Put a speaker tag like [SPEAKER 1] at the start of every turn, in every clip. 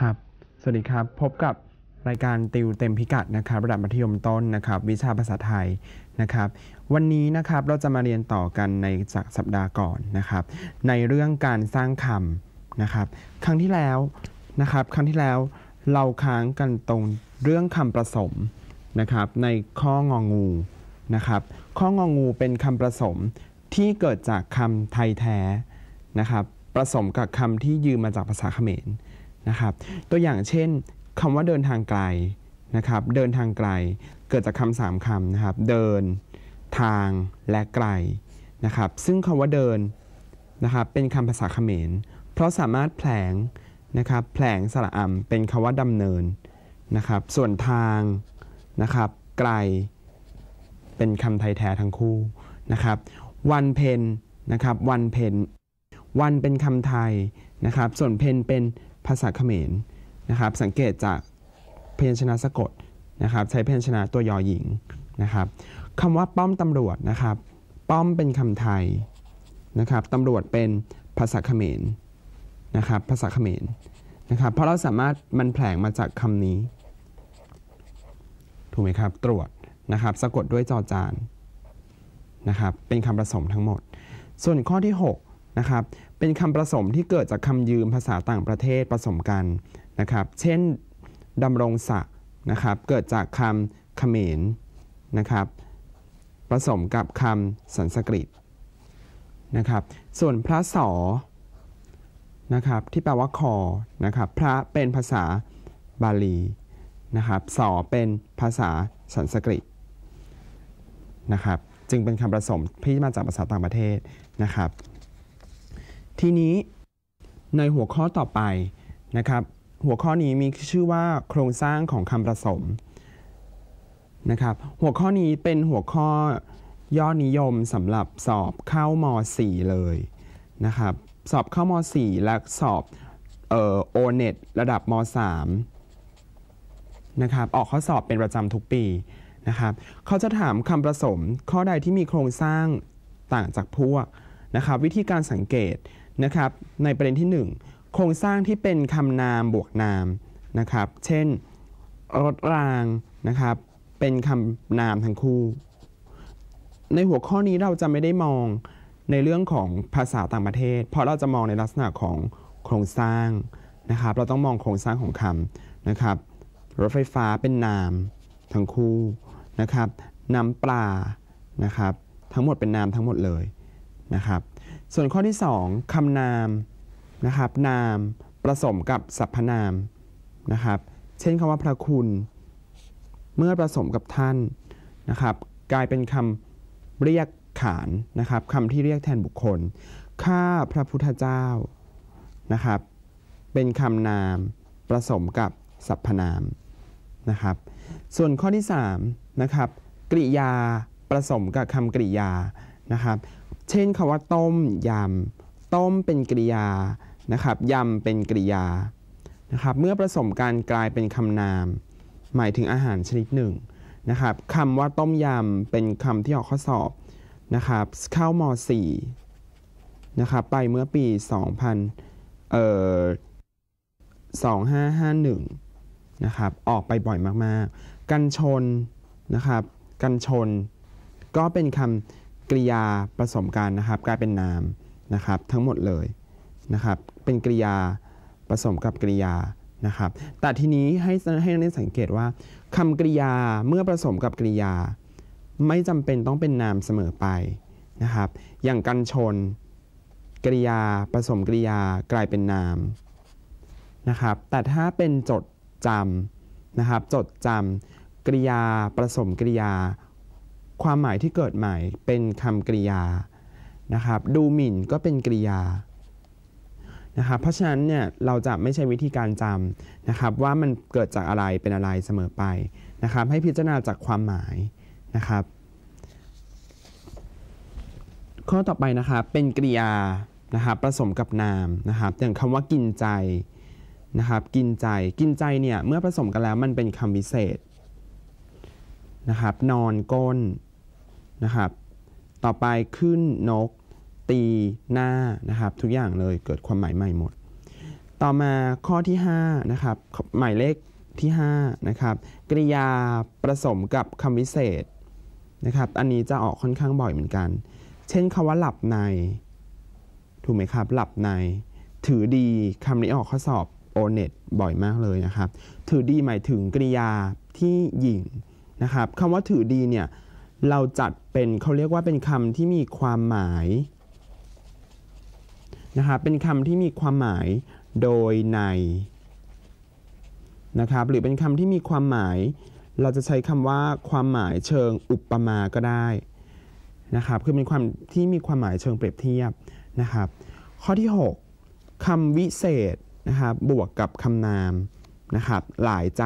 [SPEAKER 1] ครับสวัสดีครับ พบกับรายการติวเต็มพิกัดนะครับระดับมัธยมต้นนะครับวิชาภาษาไทยนะครับ วันนี้นะครับเราจะมาเรียนต่อกันในจากสัปดาห์ก่อนนะครับ ในเรื่องการสร้างคำนะครับครั้งที่แล้วนะครับครั้งที่แล้วเราค้างกันตรงเรื่องคำผสมนะครับในข้ององูนะครับข้ององูเป็นคำผสมที่เกิดจากคำไทยแท้นะครับผสมกับคำที่ยืมมาจากภาษาเขมรนะครับตัวอย่างเช่นคำว่าเดินทางไกลนะครับเดินทางไกลเกิดจากคำสามคำนะครับเดินทางและไกลนะครับซึ่งคำว่าเดินนะครับเป็นคำภาษาเขมร เพราะสามารถแผลง นะครับแผลงสระอำเป็นคำว่าดำเนินนะครับ ส่วนทาง นะครับไกล เป็นคำไทยแท้ทั้งคู่นะครับ วันเพนนะครับ วันเพนวันเป็นคำไทยนะครับส่วนเพนเป็นภาษาเขมรนะครับสังเกตจากพยัญชนะสะกดนะครับ ใช้พยัญชนะตัวยอหญิงนะครับคำว่าป้อมตำรวจนะครับ ป้อมเป็นคำไทยนะครับตำรวจเป็นภาษาเขมรนะครับภาษาเขมรนะครับเพราะเราสามารถมันแผลงมาจากคำนี้ ถูกไหมครับตรวจนะครับสะกดด้วยจอจานนะครับเป็นคำผสมทั้งหมด ส่วนข้อที่6นะครับเป็นคำผสมที่เกิดจากคำยืมภาษาต่างประเทศผสมกันนะครับ เช่น ดำรงศักดิ์นะครับ เกิดจากคำเขมรนะครับ ผสมกับคำสันสกฤตนะครับ ส่วนพระสอนะครับ ที่แปลว่าคอนะครับ พระเป็นภาษาบาลีนะครับสอเป็นภาษาสันสกฤตนะครับ จึงเป็นคำผสมที่มาจากภาษาต่างประเทศนะครับทีนี้ในหัวข้อต่อไปนะครับหัวข้อนี้มีชื่อว่าโครงสร้างของคำผสมนะครับหัวข้อนี้เป็นหัวข้อยอดนิยมสำหรับสอบเข้าม4เลยนะครับสอบเข้าม4และสอบเอ่อโอเน็ตระดับม3นะครับออกข้อสอบเป็นประจำทุกปีนะครับเขาจะถามคำผสมข้อใดที่มีโครงสร้างต่างจากพวกนะครับวิธีการสังเกตนะครับในประเด็นที่ 1 โครงสร้างที่เป็นคำนามบวกนามนะครับ เช่น รถรางนะครับ เป็นคำนามทั้งคู่ ในหัวข้อนี้เราจะไม่ได้มองในเรื่องของภาษาต่างประเทศเพราะเราจะมองในลักษณะของโครงสร้างนะครับ เราต้องมองโครงสร้างของคำนะครับ รถไฟฟ้าเป็นนาม ทั้งคู่นะครับน้ำปลานะครับ ทั้งหมดเป็นนามทั้งหมดเลยนะครับส่วนข้อที่สองคำนามนะครับ นามผสมกับสรรพนามนะครับ เช่นคำว่าพระคุณ เมื่อผสมกับท่านนะครับ กลายเป็นคำเรียกขานนะครับคำที่เรียกแทนบุคคลข้าพระพุทธเจ้านะครับ เป็นคำนามผสมกับสรรพนามนะครับ ส่วนข้อที่3นะครับกริยาผสมกับคำกริยานะครับเช่นคำว่า ต้มยำต้มเป็นกริยานะครับยำเป็นกริยานะครับเมื่อผสมกันกลายเป็นคำนาม หมายถึงอาหารชนิดหนึ่งนะครับคำว่าต้มยำเป็นคำที่ออกข้อสอบนะครับเข้าม .4 นะครับไปเมื่อปี 2000เอ่อ2551นะครับออกไปบ่อยมาก ๆ กันชนนะครับกันชนก็เป็นคำกริยาผสมกันนะครับกลายเป็นนามนะครับทั้งหมดเลยนะครับเป็นกริยาผสมกับกริยานะครับแต่ทีนี้ให้ให้นักเรียนสังเกตว่า คำกริยาเมื่อผสมกับกริยา ไม่จำเป็นต้องเป็นนามเสมอไปนะครับอย่างกันชนกริยาผสมกริยากลายเป็นนามนะครับแต่ถ้าเป็นจดจำนะครับจดจำกริยาผสมกริยาความหมายที่เกิดใหม่เป็นคำกริยา นะครับ ดูหมิ่นก็เป็นกริยา นะครับ เพราะฉะนั้นเนี่ยเราจะไม่ใช่วิธีการจำนะครับว่ามันเกิดจากอะไรเป็นอะไรเสมอไปนะครับ ให้พิจารณาจากความหมายนะครับ ข้อต่อไปนะครับเป็นกริยา นะครับผสมกับนามนะครับอย่างคำว่ากินใจนะครับกินใจกินใจเนี่ยเมื่อผสมกันแล้วมันเป็นคำวิเศษนะครับนอนก้นนะครับ ต่อไปขึ้นนก ตีหน้านะครับทุกอย่างเลยเกิดความหมายใหม่หมด ต่อมาข้อที่5นะครับหมายเลขที่5นะครับกริยาผสมกับคำวิเศษนะครับอันนี้จะออกค่อนข้างบ่อยเหมือนกัน เช่นคำว่าหลับในถูกไหมครับหลับในถือดีคำนี้ออกข้อสอบโอเน็ตบ่อยมากเลยนะครับถือดีหมายถึงกริยาที่หยิ่งนะครับคำว่าถือดีเนี่ยเราจัดเป็นเขาเรียกว่าเป็นคำที่มีความหมายนะครับ เป็นคำที่มีความหมายโดยในนะครับ หรือเป็นคำที่มีความหมาย เราจะใช้คำว่าความหมายเชิงอุปมา ก็ได้นะครับ คือเป็นความที่มีความหมายเชิงเปรียบเทียบนะครับ ข้อที่ 6 คำวิเศษนะครับบวกกับคำนามนะครับหลายใจ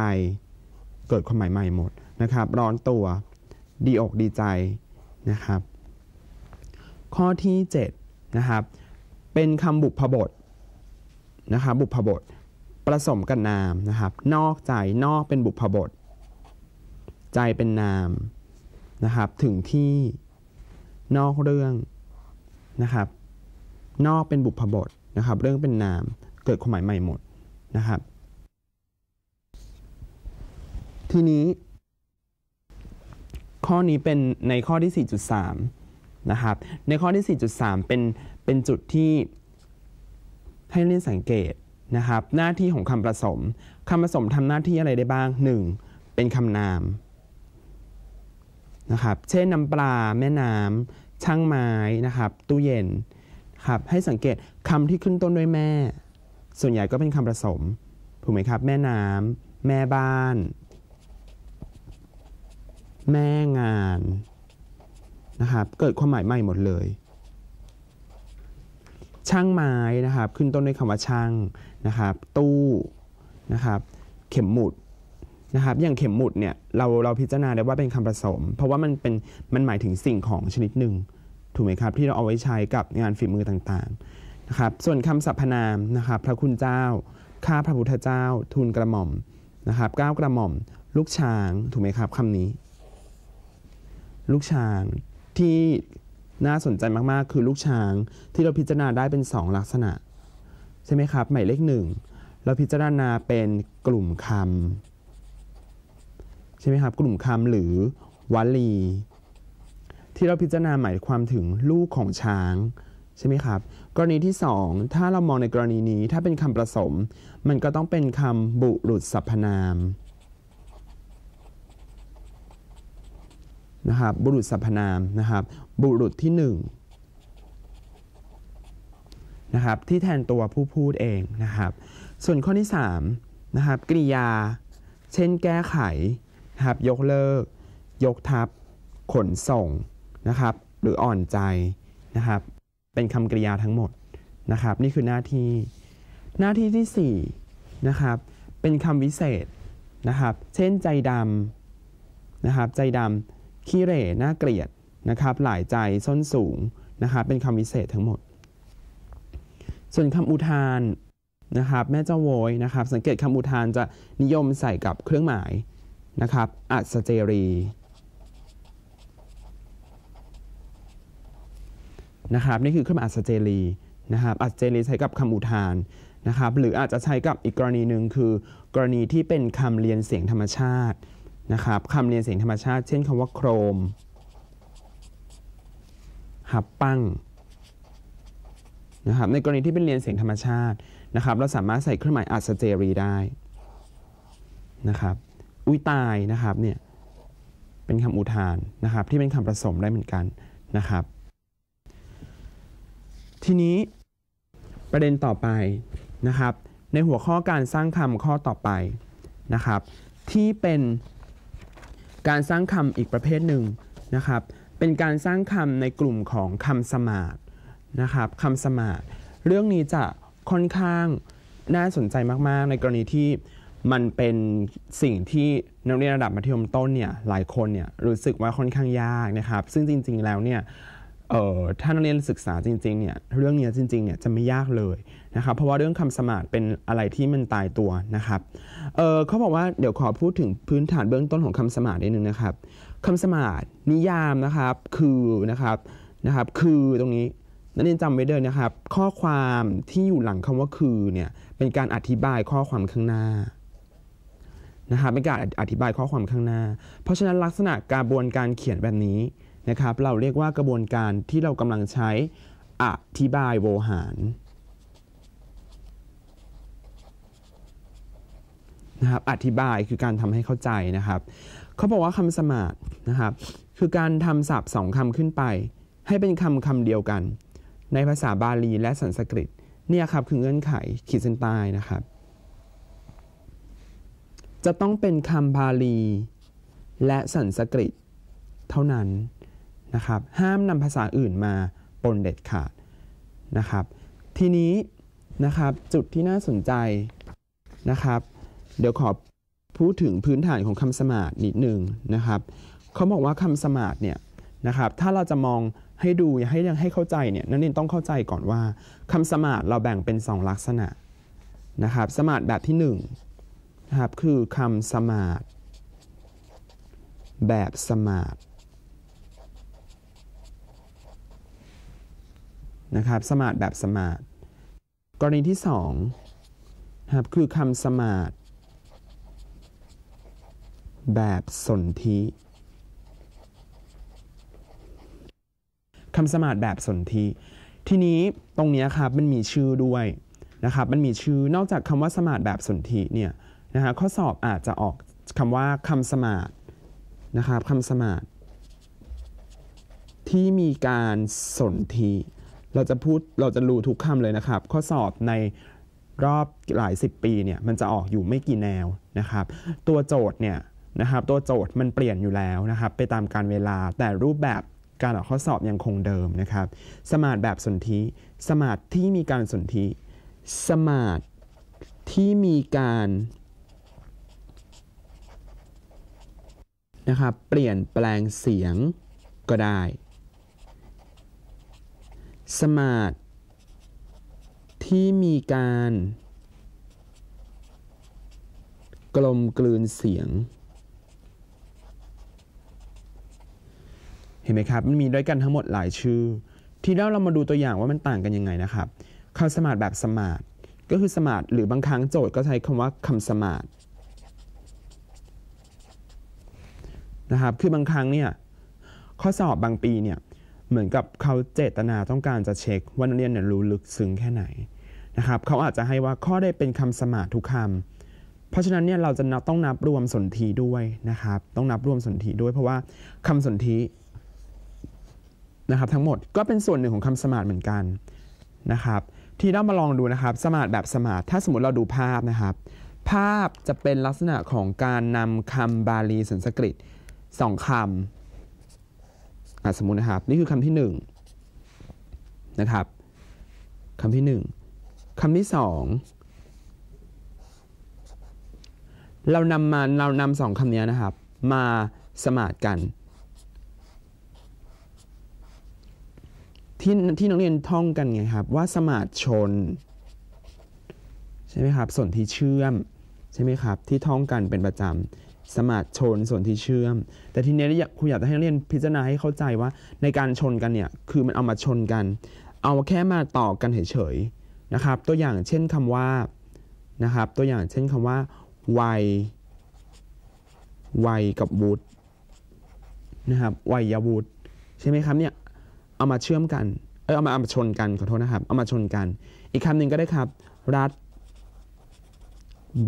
[SPEAKER 1] เกิดความหมายใหม่หมดนะครับร้อนตัวดีอกดีใจนะครับ ข้อที่7นะครับเป็นคำบุพบท นะครับ บุพบทผสมกับนามนะครับ นอกใจนอกเป็นบุพบท ใจเป็นนามนะครับ ถึงที่นอกเรื่องนะครับ นอกเป็นบุพบทนะครับ เรื่องเป็นนามเกิดความหมายใหม่หมดนะครับทีนี้ข้อนี้เป็น ในข้อที่ 4.3 นะครับ ในข้อที่ 4.3 เป็น เป็นจุดที่ ให้เรียนสังเกตนะครับ หน้าที่ของคำผสมคำผสมทำหน้าที่อะไรได้บ้าง 1. เป็นคำนามนะครับเช่นน้ำปลาแม่น้ำช่างไม้นะครับตู้เย็นครับให้สังเกตคำที่ขึ้นต้นด้วยแม่ ส่วนใหญ่ก็เป็นคำผสม ถูกไหมครับแม่น้ำแม่บ้านแม่งานนะครับเกิดความหมายใหม่หมดเลย ช่างไม้นะครับ ขึ้นต้นด้วยคำว่าช่างนะครับ ตู้นะครับเข็มหมุดนะครับอย่างเข็มหมุดเนี่ยเราเราพิจารณาได้ว่าเป็นคำผสม เพราะว่ามันเป็นมันหมายถึงสิ่งของชนิดหนึ่งถูกไหมครับ ที่เราเอาไว้ใช้กับงานฝีมือต่างๆนะครับส่วนคำสรรพนามนะครับ พระคุณเจ้า ข้าพระพุทธเจ้า ทูลกระหม่อมนะครับก้าวกระหม่อม ลูกช้างถูกไหมครับคำนี้ลูกช้างที่น่าสนใจมากๆ คือลูกช้างที่เราพิจารณาได้เป็น 2 ลักษณะใช่ไหมครับหมายเลขหนึ่งเราพิจารณาเป็นกลุ่มคำใช่ไหมครับ กลุ่มคำหรือวลีที่เราพิจารณาหมายความถึงลูกของช้างใช่ไหมครับกรณีที่ 2 ถ้าเรามองในกรณีนี้ถ้าเป็นคำผสม มันก็ต้องเป็นคำบุรุษสรรพนามนะครับบุรุษสรรพนามนะครับบุรุษที่1นนะครับที่แทนตัวผู้พูดเองนะครับส่วนข้อที่3นะครับกริยาเช่นแก้ไขนะครับยกเลิก ยกทับ ขนส่งนะครับหรืออ่อนใจนะครับเป็นคำกริยาทั้งหมดนะครับนี่คือหน้าที่หน้าที่ที่4นะครับเป็นคำวิเศษนะครับเช่นใจดำนะครับใจดำขี้เหร่น่าเกลียด นะครับหลายใจ ส้นสูง นะครับ เป็นคำวิเศษทั้งหมด ส่วนคำอุทาน นะครับ แม่เจ้าโวย นะครับ สังเกตคำอุทานจะนิยมใส่กับเครื่องหมาย นะครับ อัศเจรีนะครับ นี่คือเครื่องหมายอัศเจรีนะครับ อัศเจรีใช้กับคำอุทาน นะครับ หรืออาจจะใช้กับอีกกรณีหนึ่งคือ กรณีที่เป็นคำเรียนเสียงธรรมชาตินะครับคำเรียนเสียงธรรมชาติ เช่นคำว่าโครม หับปั้งนะครับ ในกรณีที่เป็นเรียนเสียงธรรมชาตินะครับ เราสามารถใส่เครื่องหมายอัศเจรีได้นะครับ อุ้ยตายนะครับ เนี่ย เป็นคำอุทานนะครับที่เป็นคำผสมได้เหมือนกันนะครับ ทีนี้ประเด็นต่อไปนะครับ ในหัวข้อการสร้างคำข้อต่อไปนะครับ ที่เป็นการสร้างคำอีกประเภทหนึ่งนะครับ เป็นการสร้างคำในกลุ่มของคำสมาร์ทนะครับคำสมาร์ทเรื่องนี้จะค่อนข้างน่าสนใจมาก ๆ ในกรณีที่มันเป็นสิ่งที่นักเรียนระดับมัธยมต้นเนี่ย หลายคนเนี่ยรู้สึกว่าค่อนข้างยากนะครับ ซึ่งจริง ๆ แล้วเนี่ยถ้านักเรียนศึกษาจริง ๆ เนี่ย เรื่องนี้จริง ๆ เนี่ยจะไม่ยากเลยนะครับเพราะว่าเรื่องคำสมาธเป็นอะไรที่มันตายตัวนะครับเเขาบอกว่าเดี๋ยวขอพูดถึงพื้นฐานเบื้องต้นของคำสมาธินิดนึงนะครับคำสมาธนิยามนะครับคือนะครับนะครับคือตรงนี้นักเรียนจำไว้เดินนะครับ ข้อความที่อยู่หลังคำว่าคือเนี่ยเป็นการอธิบายข้อความข้างหน้านะครับเป็นการอธิบายข้อความข้างหน้า เพราะฉะนั้นลักษณะกระบวนการเขียนแบบนี้นะครับ เราเรียกว่ากระบวนการที่เรากำลังใช้อธิบายโวหาระครับอธิบายคือการทำให้เข้าใจนะครับ เขาบอกว่าคำสมาธินะครับ คือการทำศัพท์สองคำขึ้นไป ให้เป็นคำคำเดียวกัน ในภาษาบาลี และสันสกฤตเนี่ยครับคือเงื่อนไขขีดเส้นใต้นะครับ จะต้องเป็นคำบาลี และสันสกฤต เท่านั้นนะครับ ห้ามนำภาษาอื่นมาปนเด็ดขาดนะครับ ทีนี้นะครับจุดที่น่าสนใจนะครับเดี๋ยวขอ พูดถึงพื้นฐานของคำสมาธินิดหนึ่งนะครับเขาบอกว่าคำสมาธิเนี่ยนะครับถ้าเราจะมองให้ดูให้ยังให้เข้าใจเนี่ยนั่นเองต้องเข้าใจก่อนว่าคำสมาธิเราแบ่งเป็น 2 ลักษณะนะครับสมาธิแบบที่1นนะครับคือคำสมาธิแบบสมาธินะครับสมาธิแบบสมาธิกรณีที่2นะครับคือคำสมาธิแบบสนธิคำสมาธิแบบสนธิทีนี้ตรงนี้ครับมันมีชื่อด้วยนะครับ มันมีชื่อ นอกจากคำว่าสมาธิแบบสนธิเนี่ยนะฮะข้อสอบอาจจะออกคำว่าคำสมาธินะครับคำสมาธิที่มีการสนธิเราจะพูด เราจะรู้ทุกคำเลยนะครับ ข้อสอบในรอบหลาย 10 ปีเนี่ย มันจะออกอยู่ไม่กี่แนวนะครับ ตัวโจทย์เนี่ยนะครับ ตัวโจทย์มันเปลี่ยนอยู่แล้วนะครับ ไปตามการเวลา แต่รูปแบบการออกข้อสอบยังคงเดิมนะครับ สมาร์ทแบบสนธิสมาร์ทที่มีการสนธิสมาร์ทที่มีการนะครับ เปลี่ยนแปลงเสียงก็ได้ สมาร์ทที่มีการ กลมกลืนเสียงเห็นไหมครับมันมีด้วยกันทั้งหมดหลายชื่อ ทีนี้าเรามาดูตัวอย่างว่ามันต่างกันยังไงนะครับคำสมาร์ทแบบสมาร์ทก็คือสมาร์ทหรือบางครั้งโจทย์ก็ใช้คำว่าคำสมาร์ทนะครับคือบางครั้งเนี่ยข้อสอบบางปีเนี่ยเหมือนกับเขาเจตนาต้องการจะเช็คว่านักเรียนเนี่ยรู้ลึกซึ้งแค่ไหนนะครับเขาอาจจะให้ว่าข้อได้เป็นคำสมาร์ททุกคำ เพราะฉะนั้นเนี่ยเราจะต้องนับรวมสนธิด้วยนะครับต้องนับรวมสนธิด้วยเพราะว่าคำสนธินะครับทั้งหมดก็เป็นส่วนหนึ่งของคำสมาร์ทเหมือนกันนะครับ ที่เรามาลองดูนะครับสมาร์ทแบบสมาร์ทถ้าสมมติเราดูภาพนะครับ ภาพจะเป็นลักษณะของการนำคำบาลีสันสกฤตสองคำสมมตินะครับ นี่คือคำที่1นนะครับคำที่ 1 คำที่ 2 เรานำมาเรานำสองคำนี้นะครับมาสมาร์ทกันที่ที่นักเรียนท่องกันไงครับว่าสมาชนใช่ไหมครับส่วนที่เชื่อมใช่ไหมครับที่ท่องกันเป็นประจำสมาชนส่วนที่เชื่อม แต่ทีนี้ครูอยากจะให้นักเรียนพิจารณาให้เข้าใจว่าในการชนกันเนี่ยคือมันเอามาชนกัน เอาแค่มาต่อกันเฉยๆนะครับตัวอย่างเช่นคำว่านะครับตัวอย่างเช่นคำว่าวัยวัยกับวุฒินะครับวัยวุฒิใช่ไหมครับเนี่ยเอามาเชื่อมกัน เออเอามาเอามาชนกันขอโทษนะครับ เอามาชนกัน อีกคำหนึ่งก็ได้ครับ รัฐ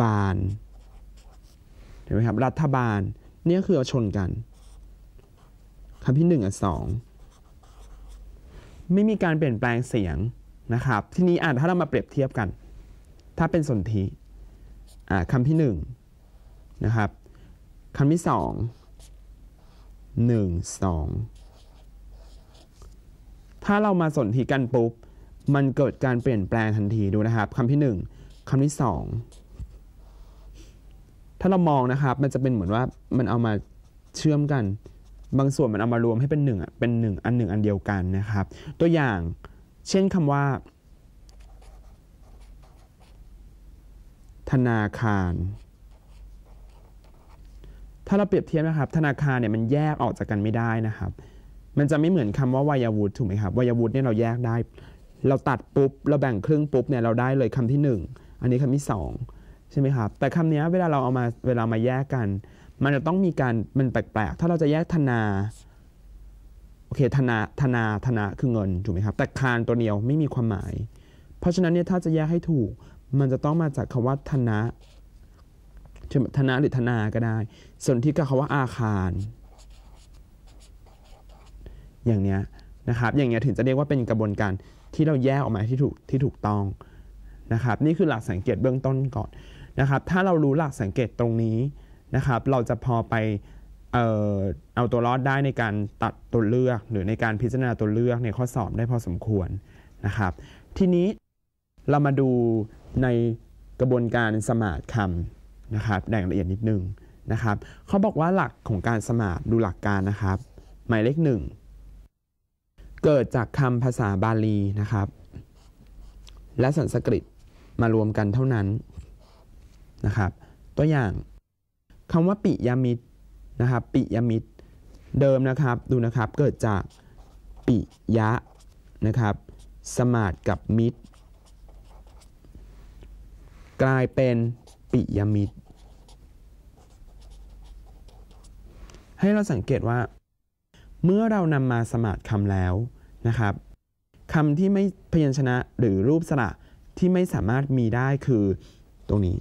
[SPEAKER 1] บาล เห็นไหมครับรัฐบาลนี่ก็คือเอาชนกันคำที่หนึ่งกับงไม่มีการเปลี่ยนแปลงเสียงนะครับ ทีนี้อ่านถ้าเรามาเปรียบเทียบกัน ถ้าเป็นสนธิคำที่หนึ่งนะครับคำที่สองงหนึ่สองถ้าเรามาสนธิกันปุ๊บ มันเกิดการเปลี่ยนแปลงทันทีดูนะครับคำที่ 1 คำที่ 2 ถ้าเรามองนะครับ มันจะเป็นเหมือนว่ามันเอามาเชื่อมกัน บางส่วนมันเอามารวมให้เป็นหนึ่งอ่ะเป็นหนึ่งอันหนึ่งอันเดียวกันนะครับ ตัวอย่างเช่นคำว่า ธนาคาร ถ้าเราเปรียบเทียบนะครับ ธนาคารเนี่ยมันแยกออกจากกันไม่ได้นะครับมันจะไม่เหมือนคำว่า วัยวุฒิถูกไหมครับวัยวุฒิเนี่ยเราแยกได้ เราตัดปุ๊บ เราแบ่งครึ่งปุ๊บเนี่ยเราได้เลยคำที่ 1 อันนี้คำที่ 2 ใช่ไหมครับแต่คำนี้เวลาเราเอามาเวลามาแยกกัน มันจะต้องมีการมันแปลกๆ ถ้าเราจะแยกธนาโอเคธนาธนาธนาคือเงินถูกไหมครับ แต่คารตัวเดียวไม่มีความหมาย เพราะฉะนั้นเนี่ยถ้าจะแยกให้ถูก มันจะต้องมาจากคำว่าธนาธนาหรือธนาก็ได้ ส่วนที่กับคำว่าอาคารอย่างเนี้ยนะครับ อย่างเงี้ยถึงจะเรียกว่าเป็นกระบวนการที่เราแยกออกมาที่ถูกที่ถูกต้องนะครับ นี่คือหลักสังเกตเบื้องต้นก่อนนะครับ ถ้าเรารู้หลักสังเกตตรงนี้นะครับ เราจะพอไปเออเอาตัวรอดได้ในการตัดตัวเลือกหรือในการพิจารณาตัวเลือก ในข้อสอบได้พอสมควรนะครับ ทีนี้เรามาดูในกระบวนการสมาธิคำนะครับแบ่งละเอียดนิดนึงนะครับ เขาบอกว่าหลักของการสมาธิดูหลักการนะครับ หมายเลขหนึ่งเกิดจากคำภาษาบาลีนะครับ และสันสกฤตมารวมกันเท่านั้นนะครับตัวอย่างคำว่าปิยมิตรนะครับปิยมิตรเดิมนะครับดูนะครับเกิดจากปิยะนะครับสมาดกับมิตร กลายเป็นปิยมิตรให้เราสังเกตว่า เมื่อเรานำมาสมาดคำแล้วนะครับคำที่ไม่พยัญชนะหรือรูปสระที่ไม่สามารถมีได้คือตรงนี้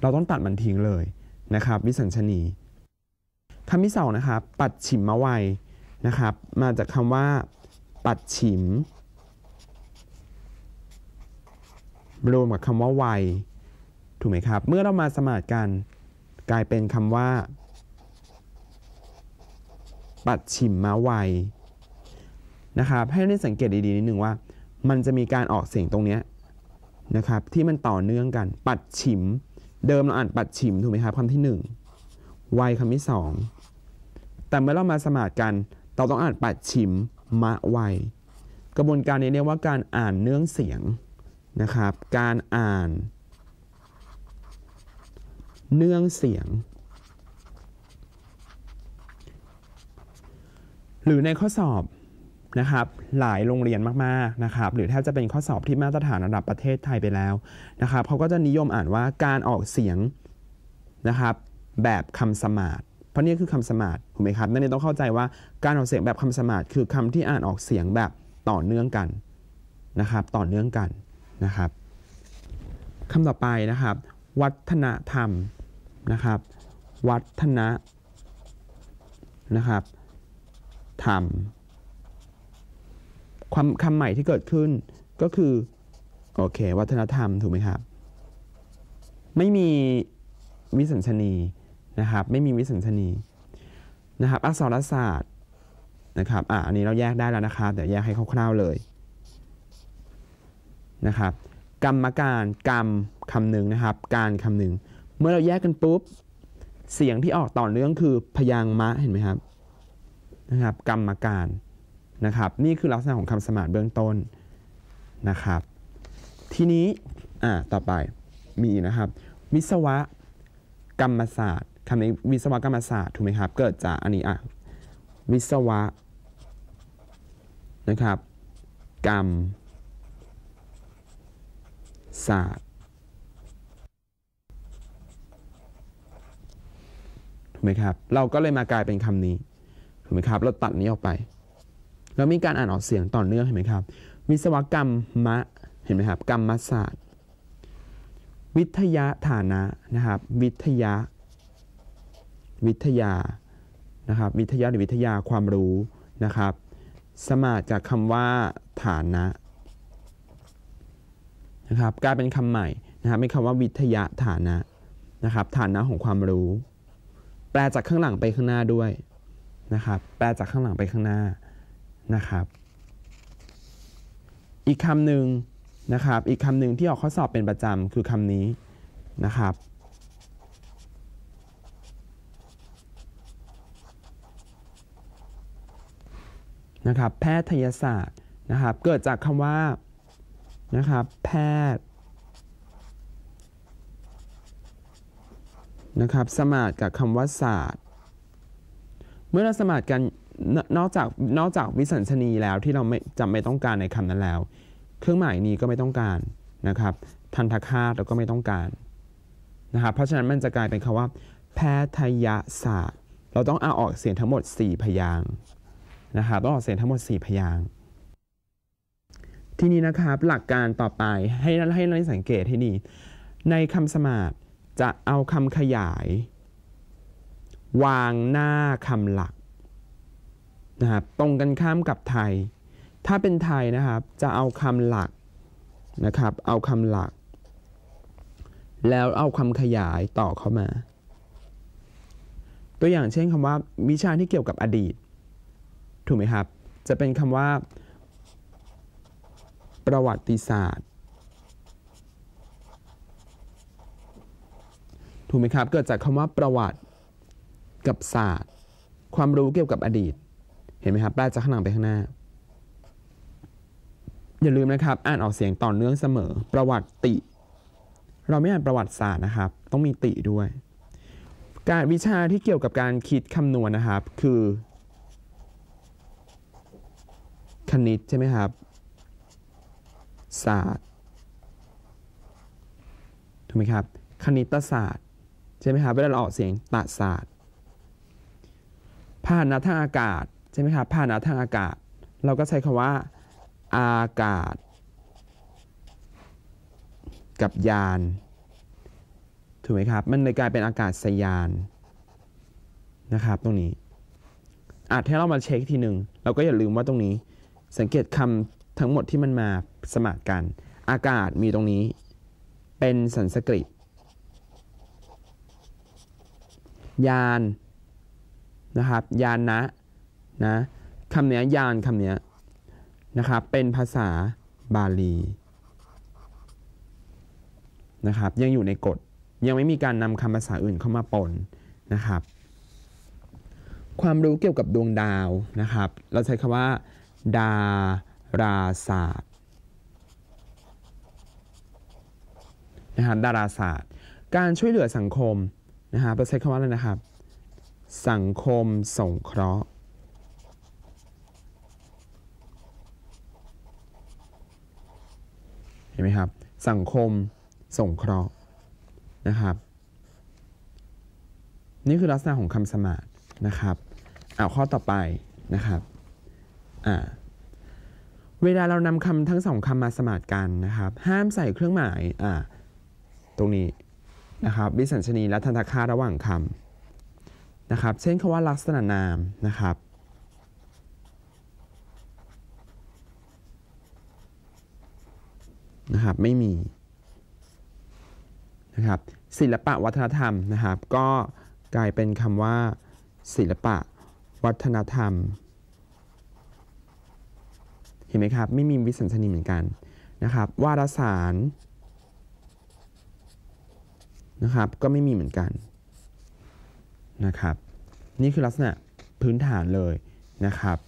[SPEAKER 1] เราต้องตัดมันทิ้งเลยนะครับวิสัญชนีคำที่สองนะครับปัดฉิมมาไวนะครับมาจากคำว่า ปัดฉิมรวมกับคำว่าไวถูกไหมครับ เมื่อเรามาสมาดกัน กลายเป็นคำว่าปัดฉิมมาไวนะครับให้ได้สังเกตดีๆนิดนึงว่า มันจะมีการออกเสียงตรงนี้นะครับที่มันต่อเนื่องกัน ปัดฉิม เดิมเราอ่านปัดฉิมถูกไหมครับคำที่1ไวคำที่ 2 แต่เมื่อเรามาสมาธิกัน เราต้องอ่านปัดฉิมมะไว กระบวนการนี้เรียกว่าการอ่านเนื้องเสียงนะครับ การอ่าน เนื้องเสียงหรือในข้อสอบนะครับ หลายโรงเรียนมากๆนะครับ หรือแทบจะเป็นข้อสอบที่มาตรฐานระดับประเทศไทยไปแล้วนะครับเขาก็จะนิยมอ่านว่าการออกเสียงนะครับ แบบคำสมาธ์เพราะนี่คือคำสมาธ์ถูกไหมครับนั่นเองต้องเข้าใจว่าการออกเสียงแบบคำสมาธ์คือคำที่อ่านออกเสียงแบบต่อเนื่องกันนะครับ ต่อเนื่องกันนะครับคำต่อไปนะครับ วัฒนธรรมนะครับ วัฒนะ นะครับธรรมความคำใหม่ที่เกิดขึ้นก็คือ โอเค วัฒนธรรมถูกไหมครับ ไม่มีวิสัญชนีนะครับ ไม่มีวิสัญชนีนะครับ อักษรศาสตร์นะครับอ่ะอันนี้เราแยกได้แล้วนะครับเดี๋ยวแยกให้คร่าวๆเลยนะครับ กรรมการกรรมคำหนึ่งนะครับ การคำหนึ่งเมื่อเราแยกกันปุ๊บเสียงที่ออกต่อเนื่องคือพยางมะเห็นไหมครับะครับ กรรมการนะครับ นี่คือลักษณะของคำสมานเบื้องต้นนะครับทีนี้อ่าต่อไปมี นะครับ วิศวกรรมศาสตร์คำนี้วิศวกรรมศาสตร์ถูกไหมครับเกิดจากอันนี้อ่ะวิศวะนะครับกรรมศาสตร์ถูกไหมครับ เราก็เลยมากลายเป็นคำนี้ไหมครับเราตัดนี้ออกไป แล้วมีการอ่านออกเสียงต่อเนื่องเห็นไหมครับวิศวกรรมมะ เห็นไหมครับกรรมศาสตร์ วิทยาฐานะ นะครับ วิทยา วิทยา นะครับ วิทยาหรือวิทยาความรู้ นะครับ สมาจากคำว่า ฐานะ นะครับกลายเป็นคำใหม่ นะครับเป็นคำว่าวิทยาฐานะ นะครับ ฐานะของความรู้ แปลจากข้างหลังไปข้างหน้าด้วยะครับแปลจากข้างหลังไปข้างหน้านะครับอีกคำหนึ่งนะครับอีกคำหนึ่งที่ออกข้อสอบเป็นประจำคือคำนี้นะครับนะครับแพทยศาสตร์นะครับเกิดจากคำว่านะครับแพทย์นะครับสมาดกับคำว่าศาสตร์เมื่อเราสมัครกันนนอกจากนอกจากวิสัญชนีแล้วที่เราไม่จำไม่ต้องการในคำนั้นแล้ว เครื่องหมายนี้ก็ไม่ต้องการนะครับทันทคาเราก็ไม่ต้องการนะครับเพราะฉะนั้นมันจะกลายเป็นคำว่า แพทยศาสตร์เราต้องเอาออกเสียงทั้งหมด 4 พยางนะครับต้องออกเสียงทั้งหมด 4 พยางทีนี้นะครับหลักการต่อไปให้ให้เราสังเกตให้ดีในคำสมาธจะเอาคำขยายวางหน้าคำหลักนะครับตรงกันข้ามกับไทย ถ้าเป็นไทยนะครับจะเอาคำหลัก นะครับ เอาคำหลัก แล้วเอาคำขยายต่อเข้ามา ตัวอย่างเช่นคำว่าวิชาที่เกี่ยวกับอดีต ถูกไหมครับจะเป็นคำว่า ประวัติศาสตร์ถูกไหมครับเกิดจากคำว่าประวัติกับศาสตร์ ความรู้เกี่ยวกับอดีตเห็นไหมครับแปลจากข้างหลังไปข้างหน้า อย่าลืมนะครับอ่านออกเสียงต่อเนื่องเสมอ ประวัติเราไม่อ่านประวัติศาสตร์นะครับ ต้องมีติด้วย การวิชาที่เกี่ยวกับการคิดคำนวณนะครับคือ คณิตใช่ไหมครับศาสตร์ถูกไหมครับ คณิตศาสตร์ใช่ไหมครับ เวลาเราออกเสียงตศาสตร์พานนะทางอากาศใช่ไหมครับพานนะทางอากาศเราก็ใช้คำว่าอากาศ กับยานถูกไหมครับมันเลยกลายเป็นอากาศยานนะครับตรงนี้อาจให้เรามาเช็คทีหนึ่งเราก็อย่าลืมว่าตรงนี้สังเกตคำทั้งหมดที่มันมาสมัครกัน อากาศมีตรงนี้เป็นสันสกฤตยานนะครับยานะนะคำนี้ยานคำนี้นะครับเป็นภาษาบาลีนะครับยังอยู่ในกฎยังไม่มีการนำคำภาษาอื่นเข้ามาปนนะครับ ความรู้เกี่ยวกับดวงดาวนะครับเราใช้คำว่า ดาราศาสตร์นะครับดาราศาสตร์การช่วยเหลือสังคมนะครับเราใช้คำว่าอะไรนะครับสังคมสงเคราะห์ เห็นไหมครับ สังคมสงเคราะห์นะครับ นี่คือลักษณะของคำสมาธินะครับเอาข้อต่อไปนะครับอ่าเวลาเรานำคำทั้งสองคำมาสมาธกันนะครับ ห้ามใส่เครื่องหมายอ่าตรงนี้นะครับวิสัญชนีและทันตค่าระหว่างคำนะครับ เช่น คำว่า ลักษณะนาม นะครับ นะครับ ไม่มี นะครับ ศิลปะวัฒนธรรม นะครับ ก็กลายเป็นคำว่า ศิลปะวัฒนธรรม เห็นไหมครับ ไม่มีวิสัญชนีเหมือนกัน นะครับ วารสาร นะครับ ก็ไม่มีเหมือนกัน นะครับนี่คือลักษณะพื้นฐานเลยนะครับ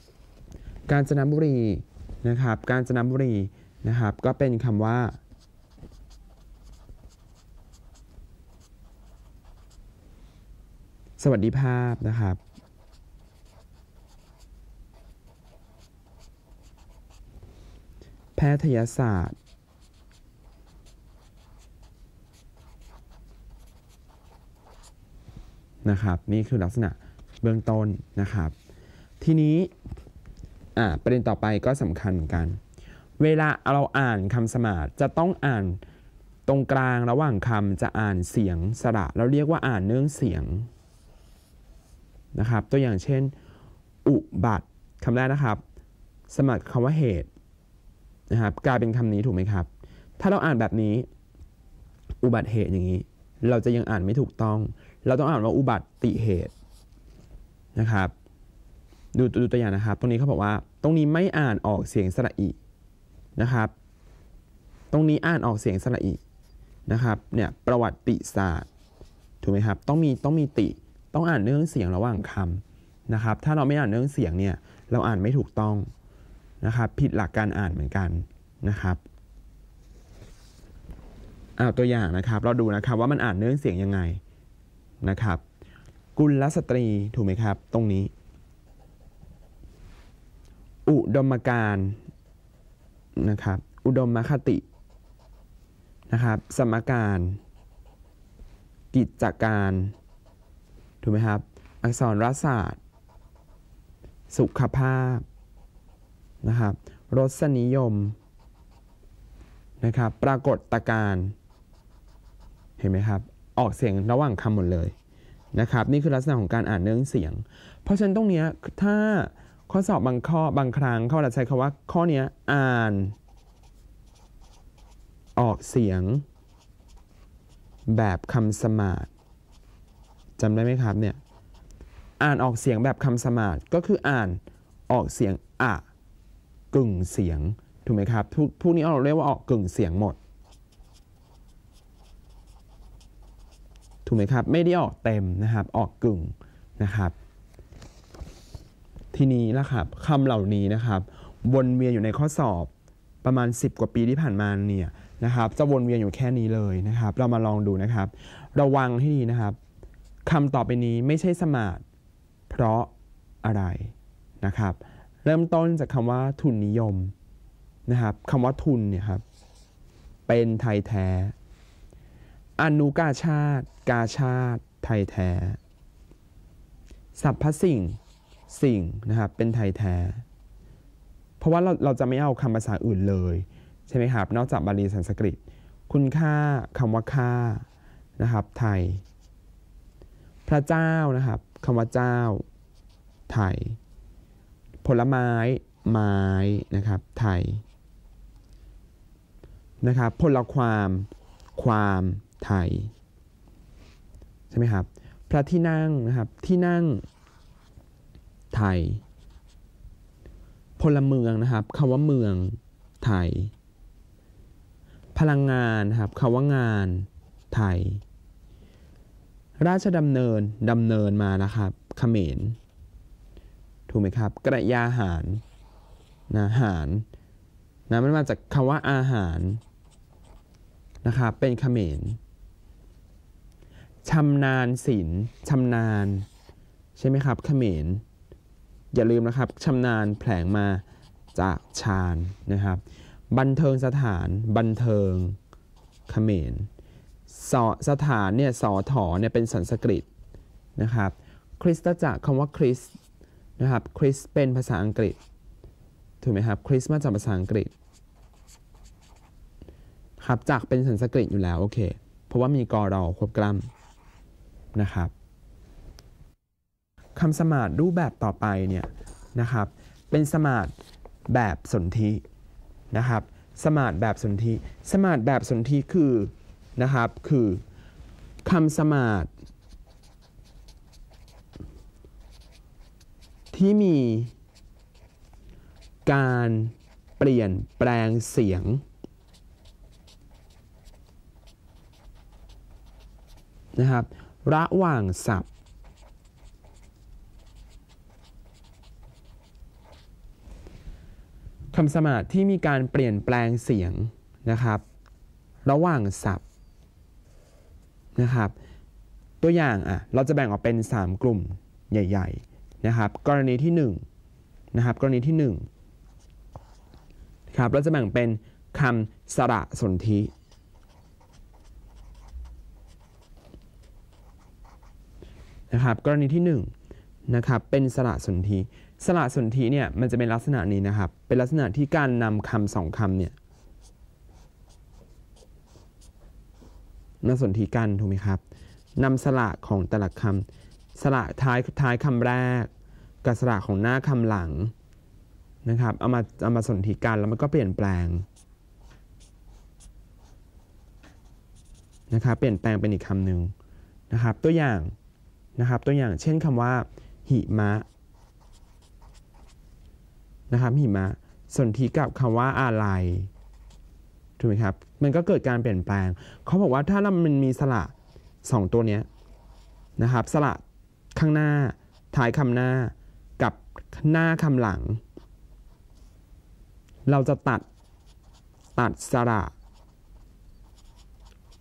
[SPEAKER 1] กาญจนบุรีนะครับ กาญจนบุรีนะครับก็เป็นคำว่า สวัสดิภาพนะครับ แพทยศาสตร์ นะครับ นี่คือลักษณะเบื้องต้นนะครับทีนี้ประเด็นต่อไปก็สำคัญเหมือนกันเวลาเราอ่านคำสมาธจะต้องอ่านตรงกลางระหว่างคำจะอ่านเสียงสระ เราเรียกว่าอ่านเนื่องเสียงนะครับตัวอย่างเช่น อุบัติคำแรกนะครับ สมัคคำว่าเหตุนะครับกลายเป็นคำนี้ถูกไหมครับ ถ้าเราอ่านแบบนี้อุบัติเหตุอย่างนี้ เราจะยังอ่านไม่ถูกต้อง เราต้องอ่านว่าอุบัติเหตุนะครับดูดูตัวอย่างนะครับ ตรงนี้เขาบอกว่า ตรงนี้ไม่อ่านออกเสียงสระอีนะครับ ตรงนี้อ่านออกเสียงสระอีนะครับเนี่ยประวัติศาสตร์ถูกไหมครับ ต้องมีต้องมีติต้องอ่านเนื้อเสียงระหว่างคำนะครับ ถ้าเราไม่อ่านเนื้อเสียงเนี่ยเราอ่านไม่ถูกต้องนะครับ ผิดหลักการอ่านเหมือนกันนะครับเอาตัวอย่างนะครับ เราดูนะครับว่ามันอ่านเนื้อเสียงยังไงนะครับกุลสตรี ถูกไหมครับ ตรงนี้ อุดมการนะครับ อุดมคตินะครับ สมการกิจการถูกไหมครับ อักษรรัศาสตร์สุขภาพนะครับ รสนิยมนะครับ ปรากฏการเห็นไหมครับ ออกเสียงระหว่างคำหมดเลยนะครับนี่คือลักษณะของการอ่านเนื้อเสียง เพราะฉะนั้นตรงนี้ถ้าข้อสอบบางข้อบางครั้งเขาจะใช้คาว่าข้อนี้อ่านออกเสียงแบบคำสมาธจำได้ไหมครับเนี่ยอ่านออกเสียงแบบคำสมาธก็คืออ่านออกเสียงอะกึ่งเสียงถูกไหมครับพวกนี้เราเรียกว่าออกกึ่งเสียงหมดถูกไหมครับ ไม่ได้ออกเต็มนะครับ ออกกึ่งนะครับ ทีนี้ละครับ คำเหล่านี้นะครับ วนเวียนอยู่ในข้อสอบ ประมาณ 10 กว่าปีที่ผ่านมาเนี่ยนะครับ จะวนเวียนอยู่แค่นี้เลยนะครับ เรามาลองดูนะครับระวังให้ดีนะครับ คำต่อไปนี้ไม่ใช่สมาร์ทเพราะอะไรนะครับ เริ่มต้นจากคำว่าทุนนิยมนะครับคำว่าทุนเนี่ยครับ เป็นไทยแท้อนุกาชาติกาชาติไทยแท้สรรพสิ่ง สิ่งนะครับเป็นไทยแท้เพราะว่าเรา เราจะไม่เอาคำภาษาอื่นเลย ใช่ไหมครับนอกจากบาลีสันสกฤตคุณค่าคำว่าค่า นะครับไทย พระเจ้านะครับคำว่าเจ้าไทย ผลไม้ไม้ นะครับไทยนะครับ พลความความไทยช่ไหมครับ พระที่นั่งนะครับ ที่นั่งไทย พลเมืองนะครับคำว่าเมืองไทย พลังงานนะครับคำว่างานไทย ราชดำเนินดำเนินมานะครับเขมรถูกไหมครับ กระยาหารนะหารนะมันมาจากคำว่าอาหารนะครับเป็นเขมรชำนาญศิล ชำนาญ ใช่ไหมครับ เขมร อย่าลืมนะครับ ชำนาญแผลงมาจากฌานนะครับ บันเทิงสถาน บันเทิงเขมร สสถานเนี่ยสอถอเนี่ย เป็นสันสกฤตนะครับ คริสตจักรคำว่าคริสนะครับ คริสเป็นภาษาอังกฤษถูกไหมครับ คริสมาจากภาษาอังกฤษครับ จากเป็นสันสกฤตอยู่แล้วโอเค เพราะว่ามีกอรอควบกล้ำนะครับคำสมาร์ทรูปแบบต่อไปเนี่ยนะครับเป็นสมาร์ทแบบสนธินะครับสมาร์ทแบบสนธิสมาร์ทแบบสนธิคือนะครับคือคำสมาร์ทที่มีการเปลี่ยนแปลงเสียงนะครับระหว่างศัพท์คำสมาธิที่มีการเปลี่ยนแปลงเสียงนะครับ ระหว่างศัพท์นะครับ ตัวอย่างอ่ะ เราจะแบ่งออกเป็น 3 กลุ่มใหญ่ๆนะครับ กรณีที่1นะครับ กรณีที่1ครับ เราจะแบ่งเป็นคำสระสนธิะครับกรณีที่1นะครับเป็นสระสนธิสระสนธิเนี่ยมันจะเป็นลักษณะนี้นะครับ เป็นลักษณะที่การนำคำสองคำเนี่ยมาสนธิกันถูกไหมครับนำสระของแต่ละคำสระท้ายท้ายคำแรก กับสระของหน้าคำหลังนะครับเอามาเอามาสนธิกันแล้วมันก็เปลี่ยนแปลงนะครับเปลี่ยนแปลงเป็นอีกคำหนึ่งนะครับ ตัวอย่างนะครับตัวอย่างเช่นคำว่าหิมะนะครับหิมะ สนธิกับคำว่าอะไรถูกไหมครับมันก็เกิดการเปลี่ยนแปลง เขาบอกว่าถ้าเรามันมีสระ2 ตัวนี้นะครับสระข้างหน้าท้ายคำหน้ากับหน้าคำหลัง เราจะตัดตัดสระ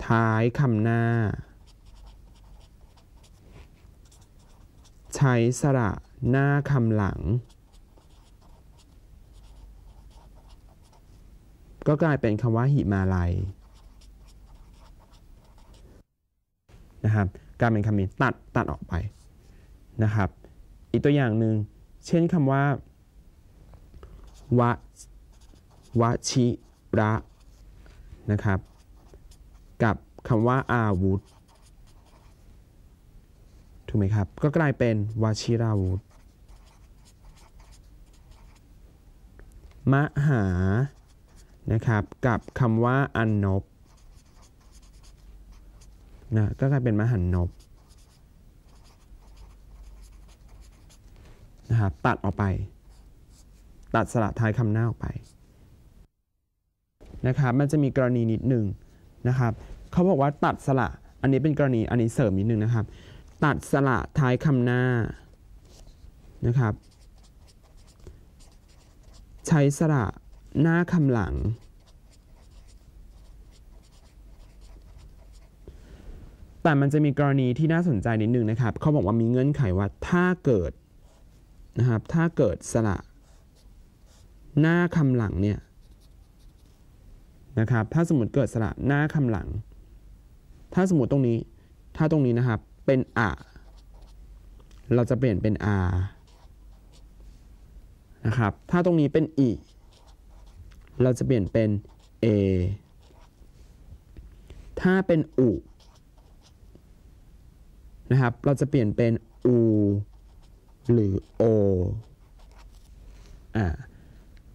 [SPEAKER 1] ท้ายคำหน้าใช้สระหน้าคำหลัง ก็กลายเป็นคำว่า หิมาลัยนะครับกลายเป็นคำนี้ตัด ตัดออกไปนะครับอีกตัวอย่างหนึ่งเช่นคำว่า วะวะชิระนะครับกับคำว่า อาวุธูกไหมครับก็กลายเป็นวชิราวุธมหานะครับกับคำว่าอันนบนะก็กลายเป็นมหันนบนะครับตัดออกไป ตัดสระท้ายคำหน้าออกไปนะครับมันจะมีกรณีนิดหนึ่งนะครับเขาบอกว่าตัดสระอันนี้เป็นกรณี อันนี้เสริมนิดนึงนะครับตัดสระท้ายคำหน้านะครับ ใช้สระหน้าคำหลัง แต่มันจะมีกรณีที่น่าสนใจนิดนึงนะครับ เขาบอกว่ามีเงื่อนไขว่าถ้าเกิดนะครับ ถ้าเกิดสระ หน้าคำหลังเนี่ยนะครับ ถ้าสมมติเกิดสระหน้าคำหลัง ถ้าสมมติตรงนี้ถ้าตรงนี้นะครับเป็นอะเราจะเปลี่ยนเป็นอานะครับ ถ้าตรงนี้เป็นอีเราจะเปลี่ยนเป็นเอ ถ้าเป็นอูนะครับ เราจะเปลี่ยนเป็นอู หรือโออ่า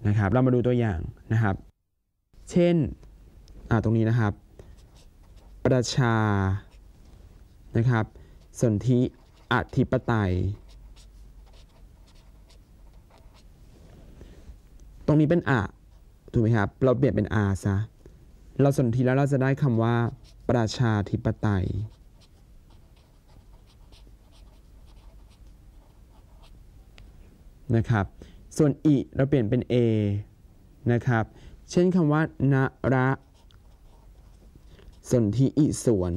[SPEAKER 1] นะครับ เรามาดูตัวอย่างนะครับ เช่น อ่า ตรงนี้นะครับ ประชา นะครับสนธิอธิปไตยตรงนี้เป็นอะถูกไหมครับ เราเปลี่ยนเป็น อา ซะ เราสนธิแล้วเราจะได้คำว่า ประชาธิปไตยนะครับส่วนอีเราเปลี่ยนเป็น A นะครับเช่นคำว่า นระสนธิอิสวน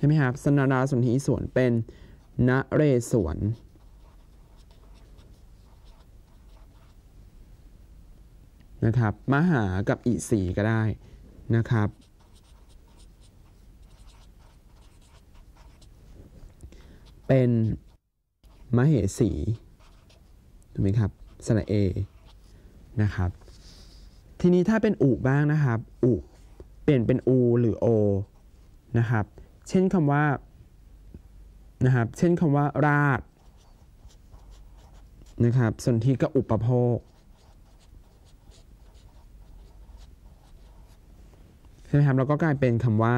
[SPEAKER 1] ใช่ไหมครับสนาราสนธิสวนเป็นนเรสวน นะครับ มหากับอิสีก็ได้นะครับ เป็นมเหสีถูกไหมครับสระเอ นะครับ ทีนี้ถ้าเป็นอุบ้างนะครับอุเปลี่ยนเป็นอูหรือโอนะครับเช่นคำว่า นะครับ เช่นคำว่าราด นะครับส่วนที่ก็อุปโภคใช่ไหมครับแล้วก็กลายเป็นคำว่า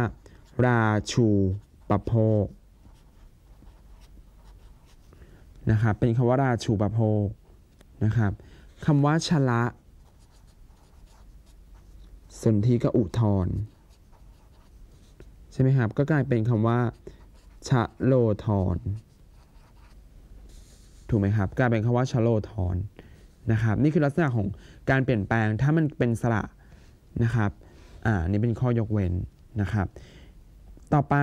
[SPEAKER 1] ราชูปโภคนะครับ เป็นคำว่าราชูปโภคนะครับคำว่าชละส่วนที่ก็อุทธรใช่ไหมครับ ก็กลายเป็นคำว่าชะโลทอนถูกไหมครับกลายเป็นคำว่าชะโลทอนนะครับนี่คือลักษณะของการเปลี่ยนแปลงถ้ามันเป็นสระนะครับอ่านี่เป็นข้อยกเว้นนะครับต่อไป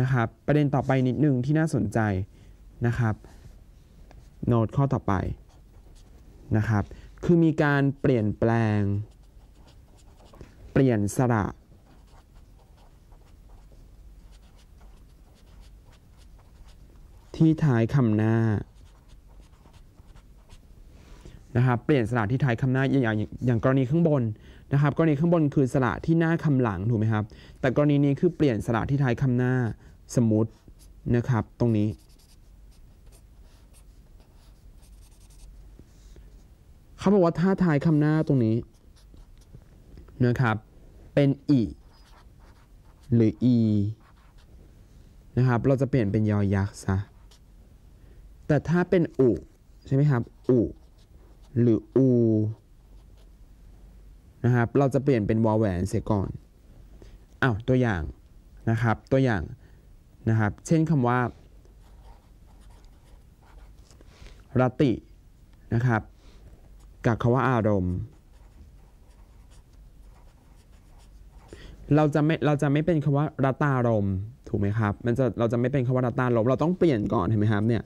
[SPEAKER 1] นะครับประเด็นต่อไปนิดนึงที่น่าสนใจนะครับโน้ตข้อต่อไปนะครับคือมีการเปลี่ยนแปลง เปลี่ยนสระที่ท้ายคำหน้านะครับเปลี่ยนสระที่ท้ายคำหน้าอย่างอย่างอย่างกรณีข้างบนนะครับกรณีข้างบนคือสระที่หน้าคำหลังถูกไหมครับแต่กรณีนี้คือเปลี่ยนสระที่ท้ายคำหน้าสมมตินะครับตรงนี้เขาบอกว่าถ้าท้ายคำหน้าตรงนี้นะครับเป็นอีหรืออีนะครับเราจะเปลี่ยนเป็นยอยักษ์ซะแต่ถ้าเป็นอุใช่ไหมครับอุหรือ อูนะครับเราจะเปลี่ยนเป็นวอแหวนเสียก่อนอ้าว ตัวอย่างนะครับตัวอย่างนะครับเช่นคำว่ารตินะครับกับคำว่าอารมณ์ เราจะไม่เราจะไม่เป็นคำว่ารตารมถูกไหมครับมันจะเราจะไม่เป็นคำว่ารตารมเราต้องเปลี่ยนก่อนเห็นไหมครับเนี่ย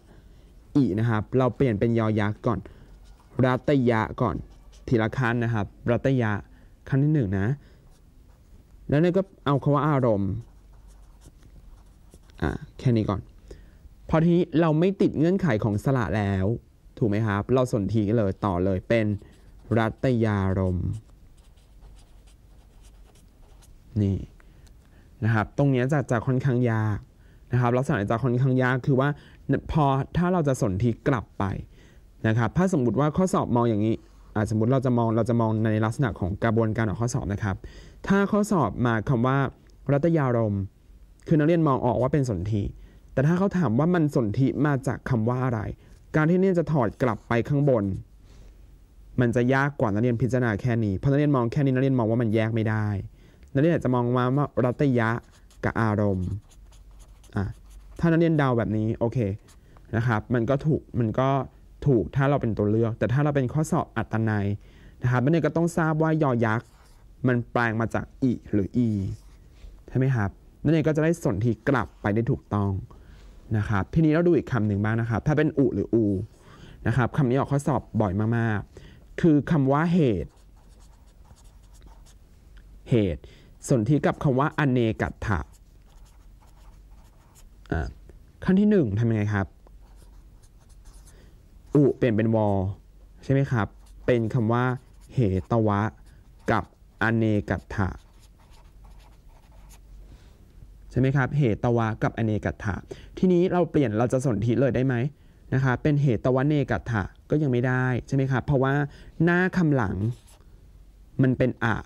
[SPEAKER 1] อินะครับเราเปลี่ยนเป็นยอยักษ์ก่อน รัตยะก่อนทีละขั้นนะครับรัตยะขั้นที่หนึ่งนะแล้วนี่ก็เอาคาว่าอารมณ์อ่าแค่นี้ก่อนพอทีนี้เราไม่ติดเงื่อนไขของสระแล้วถูกไหมครับเราสนทีเลยต่อเลยเป็นรัตยารมนี่นะครับตรงนี้จะจะค่อนข้างยากนะครับลักษณะจะค่อนข้างยากคือว่าพอถ้าเราจะสนธิกลับไปนะครับ ถ้าสมมติว่าข้อสอบมองอย่างนี้สมมติเราจะมองเราจะมองในลักษณะของกระบวนการออกข้อสอบนะครับ ถ้าข้อสอบมาคำว่ารัตยารมคือนักเรียนมองออกว่าเป็นสนธิแต่ถ้าเขาถามว่ามันสนธิมาจากคำว่าอะไร การที่นักเรียนจะถอดกลับไปข้างบน มันจะยากกว่านักเรียนพิจารณาแค่นี้ เพราะนักเรียนมองแค่นี้นักเรียนมองว่ามันแยกไม่ได้ นักเรียนอาจจะมองว่ารัตยะกับอารมณ์ถ้านักเรียนเดาแบบนี้โอเคนะครับมันก็ถูกมันก็ถูกถ้าเราเป็นตัวเลือก แต่ถ้าเราเป็นข้อสอบอัตนัยนะครับนักเรียนก็ต้องทราบว่ายอยักษ์มันแปลงมาจากอีหรืออีใช่ไหมครับนักเรียนก็จะได้สนทีกลับไปได้ถูกต้องนะครับทีนี้เราดูอีกคำหนึ่งบ้างนะครับถ้าเป็นอุหรืออูนะครับคำนี้ออกข้อสอบบ่อยมากๆคือคำว่าเหตุ เหตุสนทีกับคำว่าอเนกัตถะขั้นที่ 1 ทำยังไงครับ อุเปลี่ยนเป็นวอใช่ไหมครับ เป็นคำว่าเหตวะกับอเนกัตถะใช่ไหมครับ เหตวะ กับอเนกัตถะทีนี้เราเปลี่ยนเราจะสนธิเลยได้ไหมนะครับเป็นเหตวะเนกัตถะก็ยังไม่ได้ใช่ไหมครับเพราะว่าหน้าคำหลังมันเป็นอะ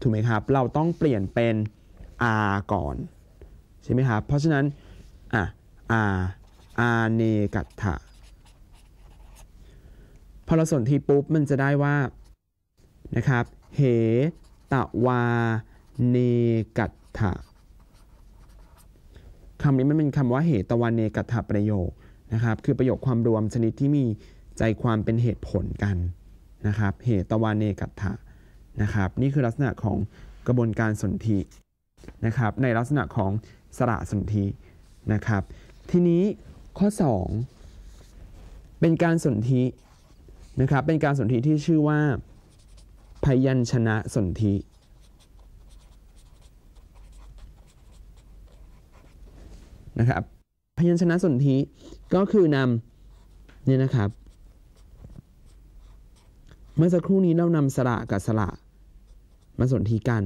[SPEAKER 1] ถูกไหมครับเราต้องเปลี่ยนเป็นอาก่อนใช่ไหมครับเพราะฉะนั้นอ่ะอาอาเนกัตถะพอเราสนทีปุ๊บ มันจะได้ว่า นะครับ เหตะวาเนกัตถะคำนี้มันเป็นคำว่าเหตะวาเนกัตถะประโยค นะครับ คือประโยคความรวมชนิดที่มีใจความเป็นเหตุผลกัน นะครับ เหตะวาเนกัตถะนะครับ นี่คือลักษณะของกระบวนการสนทินะครับ ในลักษณะของสระสนธินะครับทีนี้ข้อ2เป็นการสนธินะครับเป็นการสนธิที่ชื่อว่าพยัญชนะสนธินะครับพยัญชนะสนธิก็คือนำเนี่ยนะครับเมื่อสักครู่นี้เรานำสระกับสระมาสนธิกัน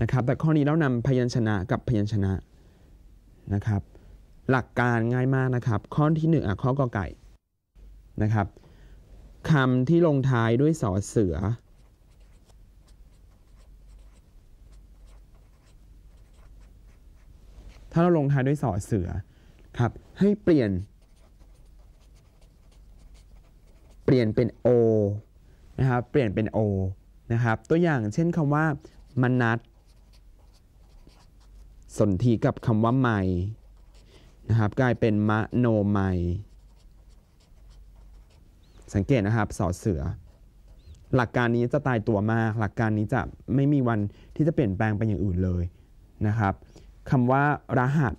[SPEAKER 1] นะครับแต่ข้อนี้เรานำพยัญชนะกับพยัญชนะนะครับ หลักการง่ายมากนะครับ ข้อที่1อ่ะข้อกอไก่ นะครับคำที่ลงท้ายด้วยสอเสือ ถ้าเราลงท้ายด้วยสอเสือ ครับ ให้เปลี่ยน เปลี่ยนเป็น O นะครับ เปลี่ยนเป็น O นะครับ ตัวอย่างเช่นคำว่ามนัดสนธิกับคำว่าไม่นะครับกลายเป็นมโนไม่สังเกตนะครับ สอเสือ หลักการนี้จะตายตัวมาก หลักการนี้จะไม่มีวันที่จะเปลี่ยนแปลงไปอย่างอื่นเลยนะครับคำว่ารหัส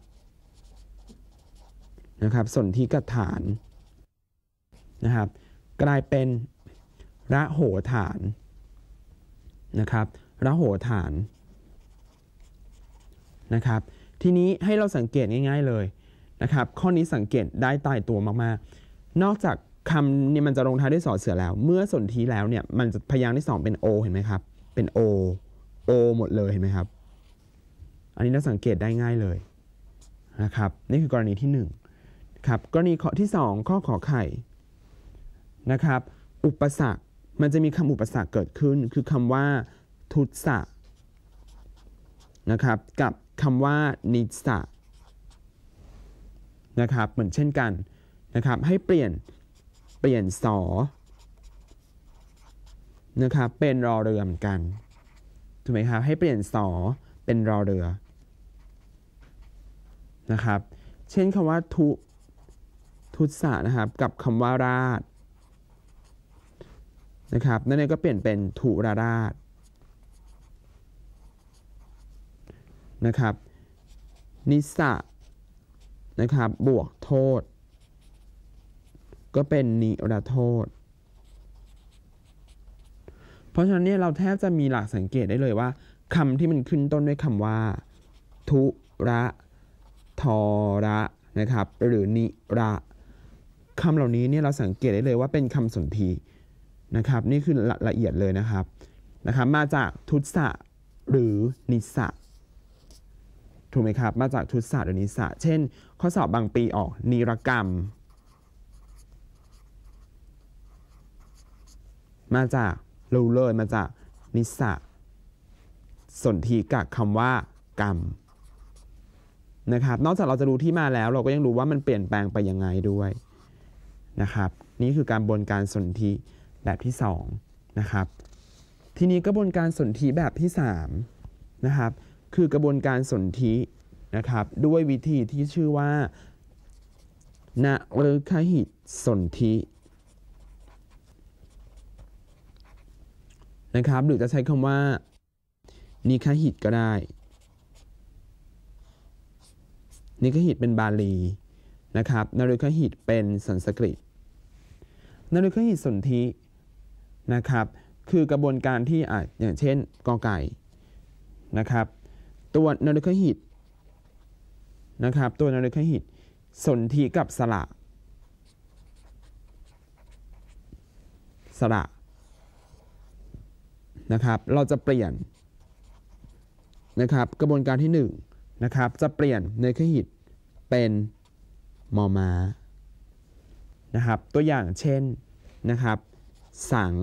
[SPEAKER 1] นะครับสนธิกฐานนะครับกลายเป็นระโหฐาน นะครับ ระโหฐานนะครับทีนี้ให้เราสังเกตง่าย ๆเลยนะครับข้อนี้สังเกตได้ตายตัวมากๆ นอกจากคำนี่มันจะลงท้ายด้วยสอเสือแล้ว เมื่อสนทีแล้วเนี่ยมันจะพยางค์ที่2เป็น O เห็นไหมครับเป็น O O หมดเลยเห็นไหมครับอันนี้เราสังเกตได้ง่ายเลยนะครับนี่คือกรณีที่1ครับกรณีข้อที่ 2 ข้อขอไข่นะครับอุปสรรคมันจะมีคำอุปสรรคเกิดขึ้นคือคำว่าทุศะนะครับกับคำว่านิสะนะครับเหมือนเช่นกันนะครับให้เปลี่ยนเปลี่ยนสอนะครับเป็นรอเรือเหมือนกันถูกไหมครับให้เปลี่ยนสอเป็นรอเรือนะครับเช่นคำว่าทุทุสะนะครับกับคำว่าราชนะครับนั่นเองก็เปลี่ยนเป็นทุราราชนะครับ นิสะนะครับบวกโทษ ก็เป็นนิรโทษ เพราะฉะนั้นเนี่ยเราแทบจะมีหลักสังเกตได้เลยว่าคำที่มันขึ้นต้นด้วยคำว่า ทุระทอระนะครับ หรือ นิระคำเหล่านี้เนี่ยเราสังเกตได้เลยว่าเป็นคำสนทีนะครับนี่คือละละเอียดเลยนะครับนะครับมาจากทุสะหรือ นิสะถูกไหมครับ มาจากทุตศาสตร์หรือนิสาสะเช่น ข้อสอบบางปีออก นิรกรรม มาจากรูเลยมาจากนิสสะสนธิกับคำว่ากรรม นะครับ นอกจากเราจะรู้ที่มาแล้ว เราก็ยังรู้ว่ามันเปลี่ยนแปลงไปยังไงด้วยนะครับ นี่คือการบนการสนธิแบบที่2นะครับ ทีนี้ก็บนการสนธิแบบที่ 3 นะครับคือกระบวนการสนธินะครับ ด้วยวิธีที่ชื่อว่านาฤคหิตสนธินะครับ หรือจะใช้คำว่านิคหิตก็ได้ นิคหิตเป็นบาลีนะครับนาฤคหิตเป็นสันสกฤตนาฤคหิตสนธินะครับ คือกระบวนการที่อาจอย่างเช่นกอไก่นะครับตัวนริคหิตนะครับ ตัวนริคหิต สนธิกับสระ สระนะครับ เราจะเปลี่ยนนะครับกระบวนการที่1นนะครับจะเปลี่ยนเนยขหิตเป็นมอมานะครับตัวอย่างเช่นนะครับสัง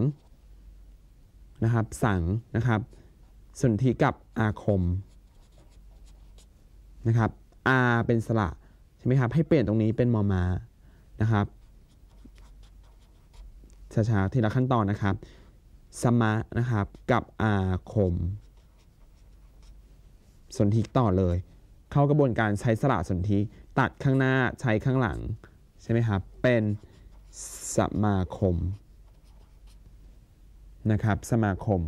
[SPEAKER 1] นะครับสังนะครับสนธิกับอาคมนะครับ r เป็นสระ ใช่ไหมครับ ให้เปลี่ยนตรงนี้เป็นมอมานะครับช้าๆทีละขั้นตอนนะครับ สมะนะครับ กับอาคมสนธิต่อเลย เข้ากระบวนการใช้สระสนธิตัดข้างหน้าใช้ข้างหลัง ใช่ไหมครับ เป็นสมาคม นะครับ สมาคม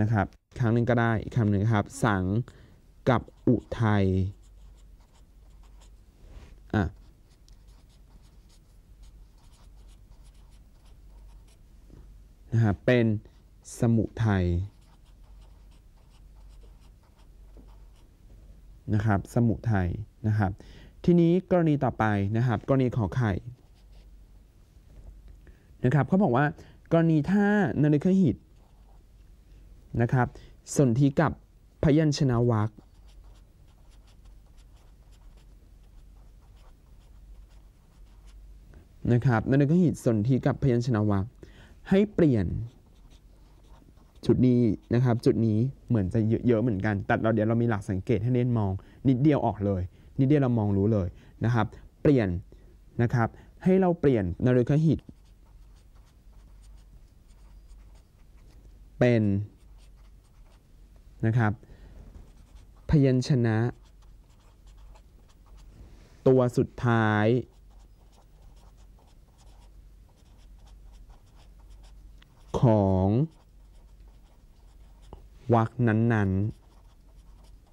[SPEAKER 1] นะครับครั้งหนึ่งก็ได้อีกคำหนึ่งครับ สังกับ อุทัยนะฮะเป็นสมุทัยนะครับสมุทัยนะครับทีนี้กรณีต่อไป นะครับ กรณีขอ ไข่นะครับเขาบอกว่ากรณีถ้านาฬิกาหิตนะครับสนธิกับพยัญชนะวักคนะครับนันก็หิตสนธิกับพยัญชนะวัรคให้เปลี่ยนจุดนี้นะครับ จุดนี้เหมือนจะเยอะเหมือนกันแต่เราเดี๋ยวเรามีหลักสังเกตให้เล่นมอง นิดเดียวออกเลย นิดเดียวเรามองรู้เลยนะครับ เปลี่ยนนะครับให้เราเปลี่ยนนรกหิต เป็นนะครับพยัญชนะ ตัวสุดท้ายของวรรคนั้น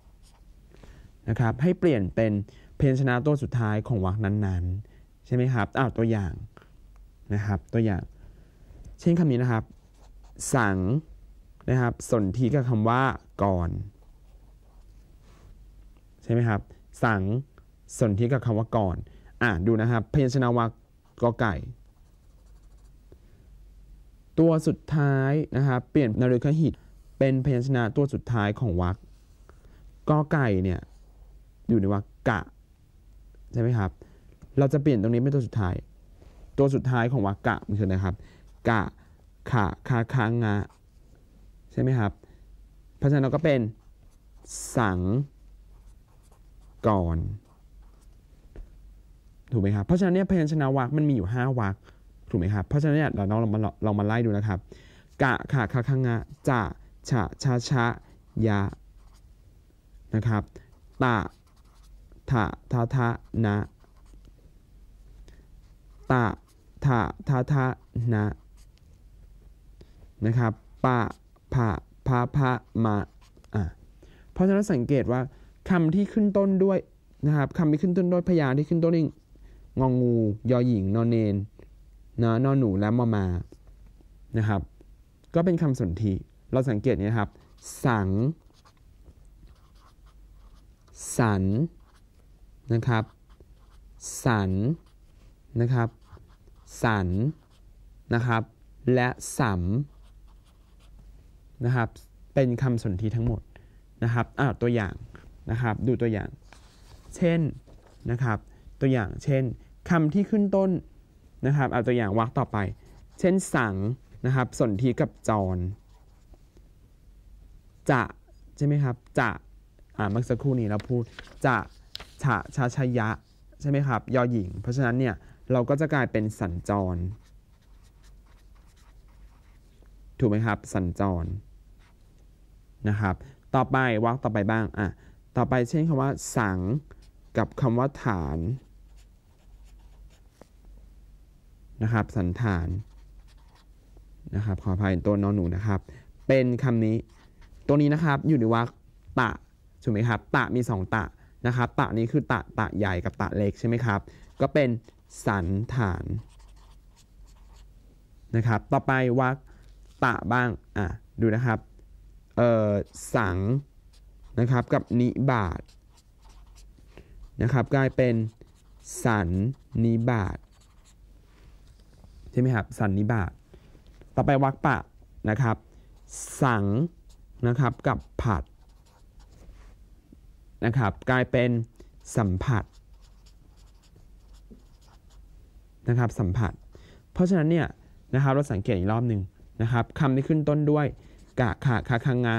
[SPEAKER 1] ๆนะครับให้เปลี่ยนเป็นเพนญชนะตัวสุดท้ายของวรรคนั้นๆใช่ไหมครับอ้าวตัวอย่างนะครับตัวอย่างเช่นคำนี้นะครับ สังนะครับสนธีกับคำว่าก่อนใช่ไหมครับสังสนธีกับคำว่าก่อนอ่าดูนะครับเพยัญชนะวรรคกอไก่ตัวสุดท้าย นะครับเปลี่ยนนรุคหิตเป็นพยัญชนะตัวสุดท้ายของวรรคกอไก่เนี่ยอยู่ในวรรคกะใช่ไหมครับเราจะเปลี่ยนตรงนี้เป็นตัวสุดท้ายตัวสุดท้ายของวรรคกะมันคือนะครับกะขาคาคางะใช่ไหมครับเพราะฉะนั้นเราก็เป็นสังก่อน ถูกไหมครับเพราะฉะนั้นเนี่ยพยัญชนะวรรคมันมีอยู่ 5วรรคถูกไหมครับ เพราะฉะนั้นเนี่ยเราลองมาลองมาไล่ดูนะครับกะขะคะคังะจะฉะชะชะยะนะครับตะทะทะทะนะตะทะทะทะนะนะครับปะผะพะพะมาอ่ะเพราะฉะนั้นสังเกตว่าคำที่ขึ้นต้นด้วย นะครับคำที่ขึ้นต้นด้วยพยางค์ที่ขึ้นต้นด้วยงองู ยอหญิง นอนเนนนะนอนหนูและมอมา นะครับ ก็เป็นคำสนที เราสังเกตนี้ครับ สัง สัน นะครับ สัน นะครับ สัน นะครับ และสัมนะครับ เป็นคำสนทีทั้งหมด นะครับอ่าตัวอย่าง นะครับ ดูตัวอย่าง เช่น นะครับ ตัวอย่างเช่นคำที่ขึ้นต้นนะครับเอาตัวอย่างวรรคต่อไป เช่นสังนะครับ สนธิกับจรจะใช่ไหมครับจะอ่าเมื่อสักครู่นี้เราพูดจะฉะชาชยะใช่ไหมครับยอหญิง เพราะฉะนั้นเนี่ยเราก็จะกลายเป็นสัญจร ถูกไหมครับสัญจรนะครับ ต่อไปวรรคต่อไปบ้างอ่ะต่อไปเช่นคำว่าสัง กับคำว่าฐานนะครับสันฐานนะครับขออภัยตัวนอนหนูนะครับเป็นคำนี้ตัวนี้นะครับอยู่ในวรรคตะถูกไหมครับตะมี 2 ตะนะครับตะนี้คือตะ ตะใหญ่กับตะเล็กใช่ไหมครับ ก็เป็นสันฐานนะครับต่อไปวรรคตะบ้างอ่ะดูนะครับเอ่อสังนะครับกับนิบาทนะครับกลายเป็นสันนิบาทใช่ไหมครับ สันนิบาต ต่อไปวักปะนะครับ สังนะครับกับผัดนะครับกลายเป็นสัมผัสนะครับสัมผัส เพราะฉะนั้นเนี่ยนะครับเราสังเกตอีกรอบหนึ่งนะครับคำที่ขึ้นต้นด้วยกะขะคะคังงะ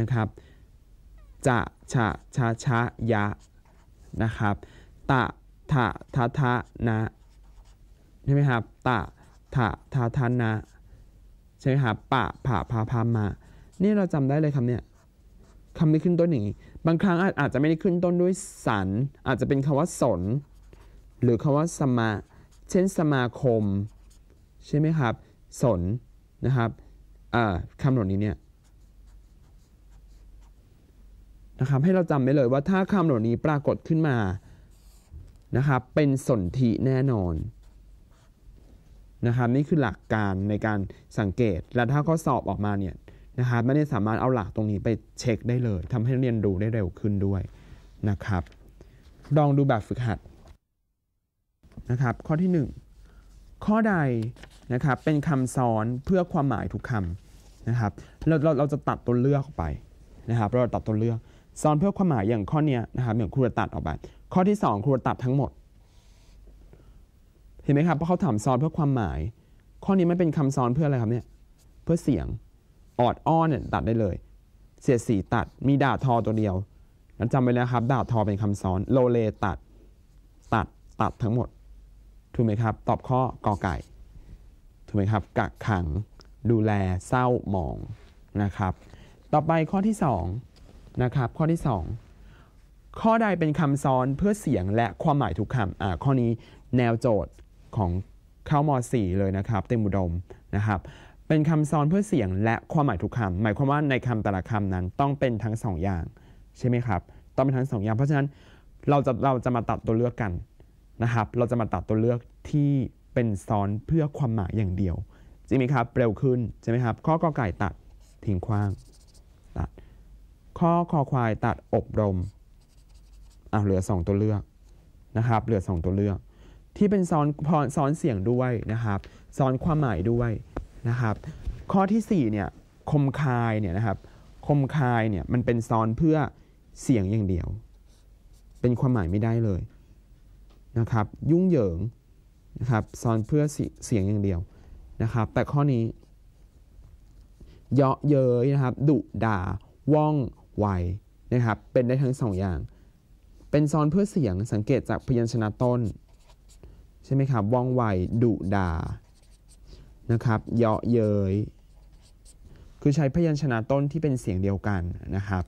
[SPEAKER 1] นะครับจะชะชาชะยะนะครับตะทะทะทะนะใช่ไหมครับตะถาทาทานะใช่ไหมคะปะผาพาพามาเนี่ยเราจำได้เลย คำเนี้ยคำนี้ขึ้นต้นอย่างนี้บางครั้งอาจอาจจะไม่ได้ขึ้นต้นด้วยสันอาจจะเป็นคำว่าสน หรือคำว่าสมา เช่นสมาคม ใช่ไหมครับสนนะครับคำเหล่านี้เนี่ยนะครับ ให้เราจำไว้เลยว่าถ้าคำเหล่านี้ปรากฏขึ้นมานะครับเป็นสนธิแน่นอนนะครับนี่คือหลักการในการสังเกตและถ้าข้อสอบออกมาเนี่ยนะครับไม่ได้สามารถเอาหลักตรงนี้ไปเช็คได้เลย ทำให้เรียนรู้ได้เร็วขึ้นด้วยนะครับลองดูแบบฝึกหัดนะครับข้อที่ 1 ข้อใดนะครับเป็นคำซ้อนเพื่อความหมายทุกคำนะครับเราเราเราจะตัดตัวเลือกออกไปนะครับเราตัดตัวเลือกซ้อนเพื่อความหมายอย่างข้อนี้นะครับอย่างครูตัดออกไปข้อที่ 2 ครูตัดทั้งหมดเห็นไหมครับเพราะเขาถามซ้อนเพื่อความหมาย ข้อนี้ไม่เป็นคำซ้อนเพื่ออะไรครับเนี่ยเพื่อเสียง ออดอ้อนเนี่ยตัดได้เลย เสียดสี ตัดมีด่าทอตัวเดียวนั้นจำไว้แล้วครับด่าทอเป็นคำซ้อน โลเลตัด ตัดตัดทั้งหมดถูกไหมครับ ตอบข้อกอไก่ ถูกไหมครับกักขังดูแลเศร้าหมองนะครับ ต่อไปข้อที่ 2 นะครับ ข้อที่ 2 ข้อใดเป็นคำซ้อนเพื่อเสียงและความหมายทุกคำอ่าข้อนี้แนวโจทย์ของเข้าม .4 เลยนะครับ เต็มอุดมนะครับเป็นคำซ้อนเพื่อเสียง และความหมายทุกคำหมายความว่าในคำแต่ละคำนั้นต้องเป็นทั้งสองอย่างใช่ไหมครับต้องเป็นทั้งสองอย่าง เพราะฉะนั้นเราจะเราจะมาตัดตัวเลือกกันนะครับ เราจะมาตัดตัวเลือกที่เป็นซ้อนเพื่อความหมายอย่างเดียวใช่ไหมครับเร็วขึ้นใช่ไหมครับข้อกอไก่ตัดทิ้งขว้างตัดข้อคอควายตัดอบรมอ่ะเหลือ 2 ตัวเลือกนะครับ เหลือ2ตัวเลือกที่เป็นซ้อนซ้อนเสียงด้วยนะครับ ซ้อนความหมายด้วยนะครับ ข้อที่4เนี่ย คมคายเนี่ยนะครับ คมคายเนี่ยมันเป็นซ้อนเพื่อเสียงอย่างเดียว เป็นความหมายไม่ได้เลยนะครับ ยุ่งเหยิงนะครับ ซ้อนเพื่อเสียงอย่างเดียวนะครับ แต่ข้อนี้ เยาะเย้ยนะครับดุด่า ว่องไวนะครับ เป็นได้ทั้งสองอย่าง เป็นซ้อนเพื่อเสียง สังเกตจากพยัญชนะต้นใช่ไหมครับว่องไวดุดานะครับเยาะเย้ยคือใช้พยัญชนะต้นที่เป็นเสียงเดียวกันนะครับ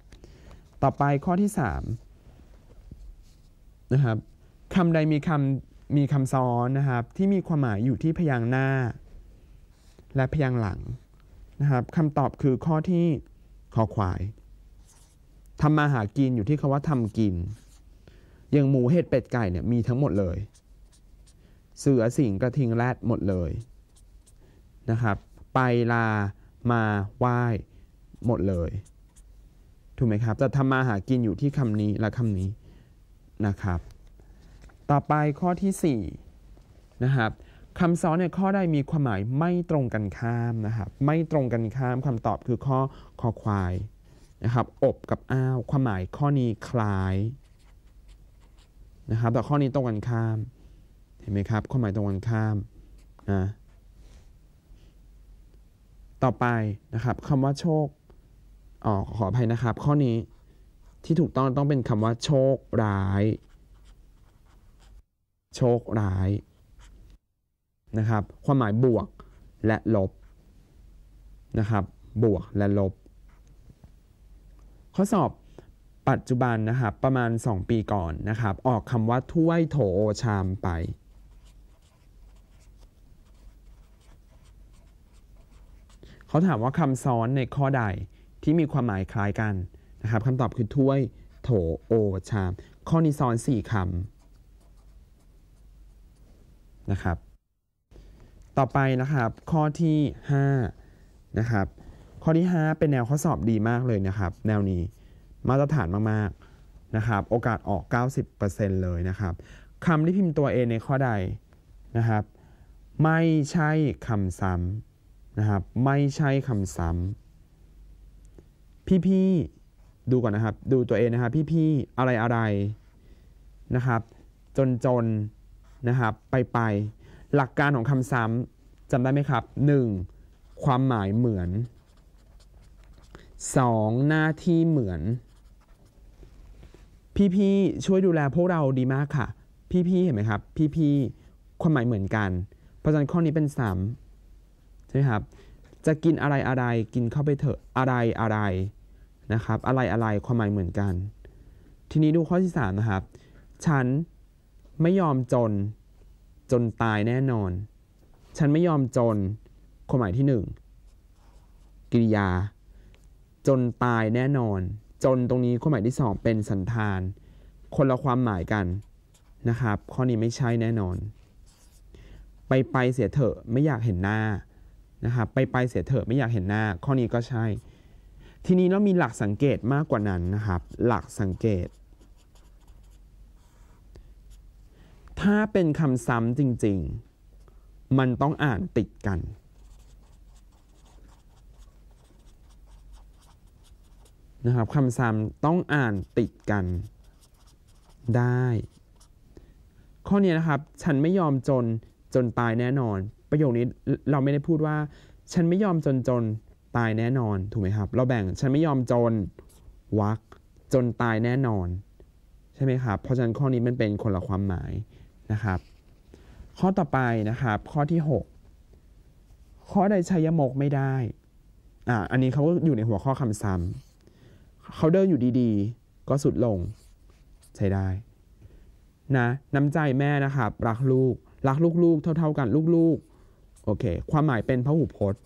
[SPEAKER 1] ต่อไปข้อที่3นะครับคำใดมีคำมีคำซ้อนนะครับที่มีความหมายอยู่ที่พยางหน้า และพยางหลังนะครับคำตอบคือข้อที่ขอควายทำมาหากินอยู่ที่คาว่าทำกินอย่างหมูเห็ดเป็ดไก่เนี่ยมีทั้งหมดเลยเสือสิงกระทิงแรดหมดเลยนะครับไปลามาไหว้ หมดเลย ถูกไหมครับจะทำมาหากินอยู่ที่คำนี้และคำนี้นะครับต่อไปข้อที่4นะครับคำซ้อนเนี่ยข้อใดมีความหมายไม่ตรงกันข้ามนะครับไม่ตรงกันข้ามคำตอบคือข้อคอควายนะครับอบกับอ้าว ความหมายข้อนี้คล้ายนะครับแต่ข้อนี้ตรงกันข้ามเห็นไหมครับความหมายตรงกันข้ามนะ ต่อไปนะครับคำว่าโชคอ๋อขออภัยนะครับข้อนี้ที่ถูกต้องต้องเป็นคำว่าโชคร้าย โชคร้ายนะครับ ความหมายบวกและลบนะครับบวกและลบ ข้อสอบปัจจุบันนะครับ ประมาณ 2 ปีก่อนนะครับ ออกคำว่าถ้วยโถชามไปเขาถามว่าคำซ้อนในข้อใดที่มีความหมายคล้ายกันนะครับคำตอบคือ ถ้วย โถ โอ ชาม ข้อนี้ซ้อนสี่คำนะครับต่อไปนะครับข้อที่5นะครับข้อที่ 5 เป็นแนวข้อสอบดีมากเลยนะครับ แนวนี้มาตรฐานมากๆนะครับโอกาสออก 90%เลยนะครับคำที่พิมพ์ตัว A ในข้อใดนะครับ ไม่ใช่คำซ้ำนะครับไม่ใช่คำซ้ำ พี่ ๆ ดูก่อนนะครับ ดูตัวเองนะครับ พี่ ๆ อะไรอะไรนะครับ จนจนนะครับ ไปไปหลักการของคำซ้ำจำได้ไหมครับ 1. ความหมายเหมือน 2. หน้าที่เหมือน พี่ ๆ ช่วยดูแลพวกเราดีมาก ค่ะ พี่ๆเห็นไหมครับ พี่ๆความหมายเหมือนกัน เพราะฉะนั้นข้อนี้เป็นซ้ำช่ครับจะกินอะไรอะไร กินเข้าไปเถอะ อะไรอะไรนะครับ อะไรอะไร ความหมายเหมือนกัน ทีนี้ดูข้อที่3นะครับ ฉันไม่ยอมจนจนตายแน่นอน ฉันไม่ยอมจน ความหมายที่ 1 กิริยา จนตายแน่นอน จนตรงนี้ความหมายที่ 2 เป็นสันธาน คนละความหมายกัน นะครับ ข้อนี้ไม่ใช่แน่นอน ไปไปเสียเถอะ ไม่อยากเห็นหน้านะครับไปไปเสียเถอะไม่อยากเห็นหน้า ข้อนี้ก็ใช่ ทีนี้เรามีหลักสังเกตมากกว่านั้นนะครับ หลักสังเกต ถ้าเป็นคำซ้ำจริง ๆ มันต้องอ่านติดกันนะครับคำซ้ำต้องอ่านติดกันได้ ข้อนี้นะครับฉันไม่ยอมจนจนตายแน่นอนประโยคนี้เราไม่ได้พูดว่าฉันไม่ยอมจนจนตายแน่นอนถูกไหมครับเราแบ่งฉันไม่ยอมจนวักจนตายแน่นอนใช่ไหมครับเพราะฉะนั้นข้อนี้มันเป็นคนละความหมายนะครับ ข้อต่อไปนะครับข้อที่ 6 ข้อใดใช้ยมกไม่ได้อ่าอันนี้เขาก็อยู่ในหัวข้อคำซ้ำเขาเดินอยู่ดีๆก็สุดลงใช้ได้นะน้ำใจแม่นะครับรักลูกรักลูกๆ เท่าๆกันลูกๆโอเค ความหมายเป็นพหูพจน์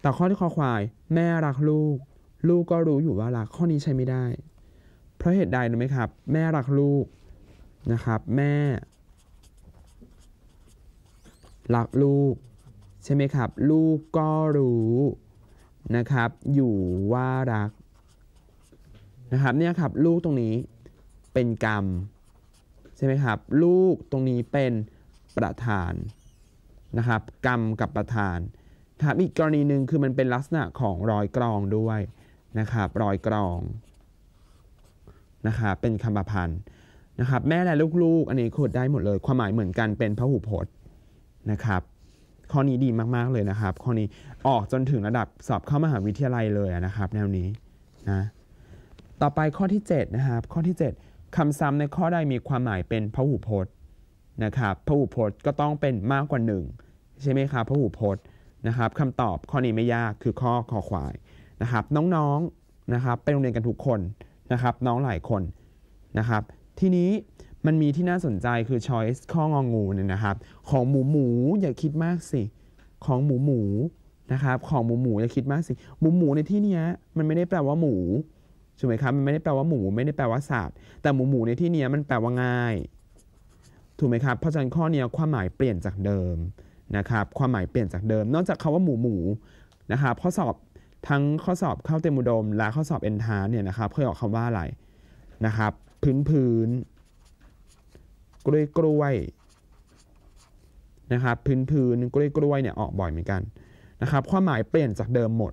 [SPEAKER 1] แต่ข้อที่คอควาย แม่รักลูก ลูกก็รู้อยู่ว่ารักข้อนี้ใช้ไม่ได้ เพราะเหตุใดรู้ไหมครับแม่รักลูกนะครับ แม่รักลูก ใช่ไหมครับ ลูกก็รู้นะครับ อยู่ว่ารักนะครับเนี่ยครับลูกตรงนี้เป็นกรรมใช่ไหมครับลูกตรงนี้เป็นประธานนะครับกรรมกับประธานครับอีกกรณีหนึ่งคือมันเป็นลักษณะของรอยกรองด้วยนะครับรอยกรองนะครับเป็นคำประพันธ์นะครับแม่และลูกๆอันนี้ขุดได้หมดเลย ความหมายเหมือนกันเป็นพระหูพจน์นะครับข้อนี้ดีมากๆเลยนะครับข้อนี้ออกจนถึงระดับสอบเข้ามหาวิทยาลัยเลยนะครับแนวนี้นะต่อไปข้อที่7นะครับข้อที่7คำซ้ำในข้อใดมีความหมายเป็นพหูพจน์นะครับพหูพจน์ก็ต้องเป็นมากกว่าหนึ่งใช่ไหมครับพหูพจน์นะครับคำตอบข้อนี้ไม่ยากคือข้อคอควายนะครับน้องๆนะครับไปโรงเรียนกันทุกคนนะครับน้องหลายคนนะครับทีนี้มันมีที่น่าสนใจคือ choice ข้ององูเนี่ยนะครับ ของหมูหมูอย่าคิดมากสิ ของหมูหมูนะครับของหมูหมูอย่าคิดมากสิหมูหมูในที่นี้มันไม่ได้แปลว่าหมูถูกไหมครับมันไม่ได้แปลว่าหมูไม่ได้แปลว่าสัตว์แต่หมูหมูในที่นี้มันแปลว่าง่าย ถูกไหมครับเพราะฉะนั้นข้อนี้ความหมายเปลี่ยนจากเดิมนะครับความหมายเปลี่ยนจากเดิม นอกจากคาว่าหมูหมูนะครับข้อสอบทั้งข้อสอบเข้าเต็มูุดมและข้อสอบเอนทานเนี่ยนะครับเคยออกคำว่าอะไรนะครับพื้นพื้นกล้วยกล้วยนะครับพื้นพื้นกล้วยกล้วยเนี่ยออกบ่อยเหมือนกันนะครับความหมายเปลี่ยนจากเดิมหมด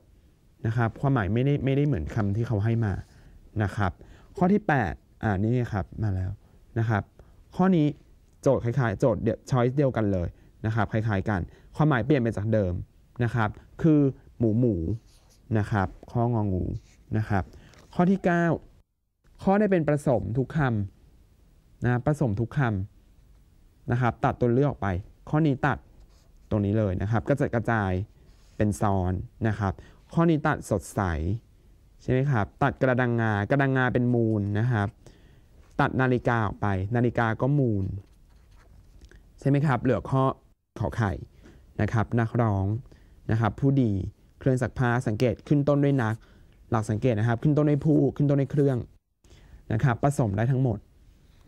[SPEAKER 1] นะครับความหมายไม่ได้ไม่ได้เหมือนคำที่เขาให้มานะครับข้อที่8อ่านี่ครับมาแล้วนะครับข้อนี้โจทย์คล้ายๆ โจทย์ เดียวช้อยเดียวกันเลยนะครับคล้ายๆกันความหมายเปลี่ยนไปจากเดิมนะครับคือหมูหมูนะครับข้ององูนะครับข้อที่ 9 ข้อได้เป็นผสมทุกคำนะผสมทุกคำนะครับตัดตัวเลือกออกไป ข้อนี้ตัดตรงนี้เลยนะครับก็จะกระจายเป็นซ้อนนะครับข้อนี้ตัดสดใสช่ไหมครับตัดกระดังงากระดังงาเป็นมูลนะครับตัดนาฬิกาออกไป นาฬิกาก็มูลใช่ไหมครับเหลือข้อขอไข่นะครับนักร้องนะครับผู้ดีเครื่องสักผ้าสังเกตขึ้นต้นด้วยนัก หลักสังเกตนะครับขึ้นต้นด้วยผู้ขึ้นต้นด้วยเครื่องนะครับผสมได้ทั้งหมด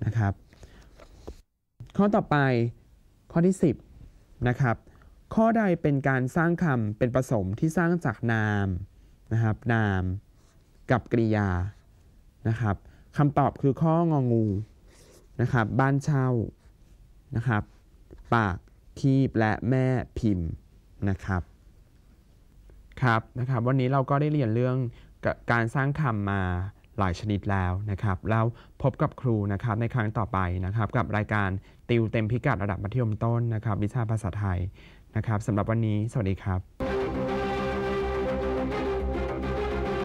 [SPEAKER 1] นะครับข้อต่อไปข้อที่ 10นะครับข้อใดเป็นการสร้างคำเป็นผสมที่สร้างจากนามนะครับนามกับกริยา นะครับคำตอบคือข้ององู นะครับ บ้านเช่า นะครับ ปากคีบและแม่พิมพ์นะครับ ครับ นะครับ วันนี้เราก็ได้เรียนเรื่องการสร้างคำมาหลายชนิดแล้วนะครับ แล้วพบกับครูนะครับในครั้งต่อไปนะครับ กับรายการติวเต็มพิกัดระดับมัธยมต้นนะครับ วิชาภาษาไทยนะครับสำหรับวันนี้สวัสดีครับ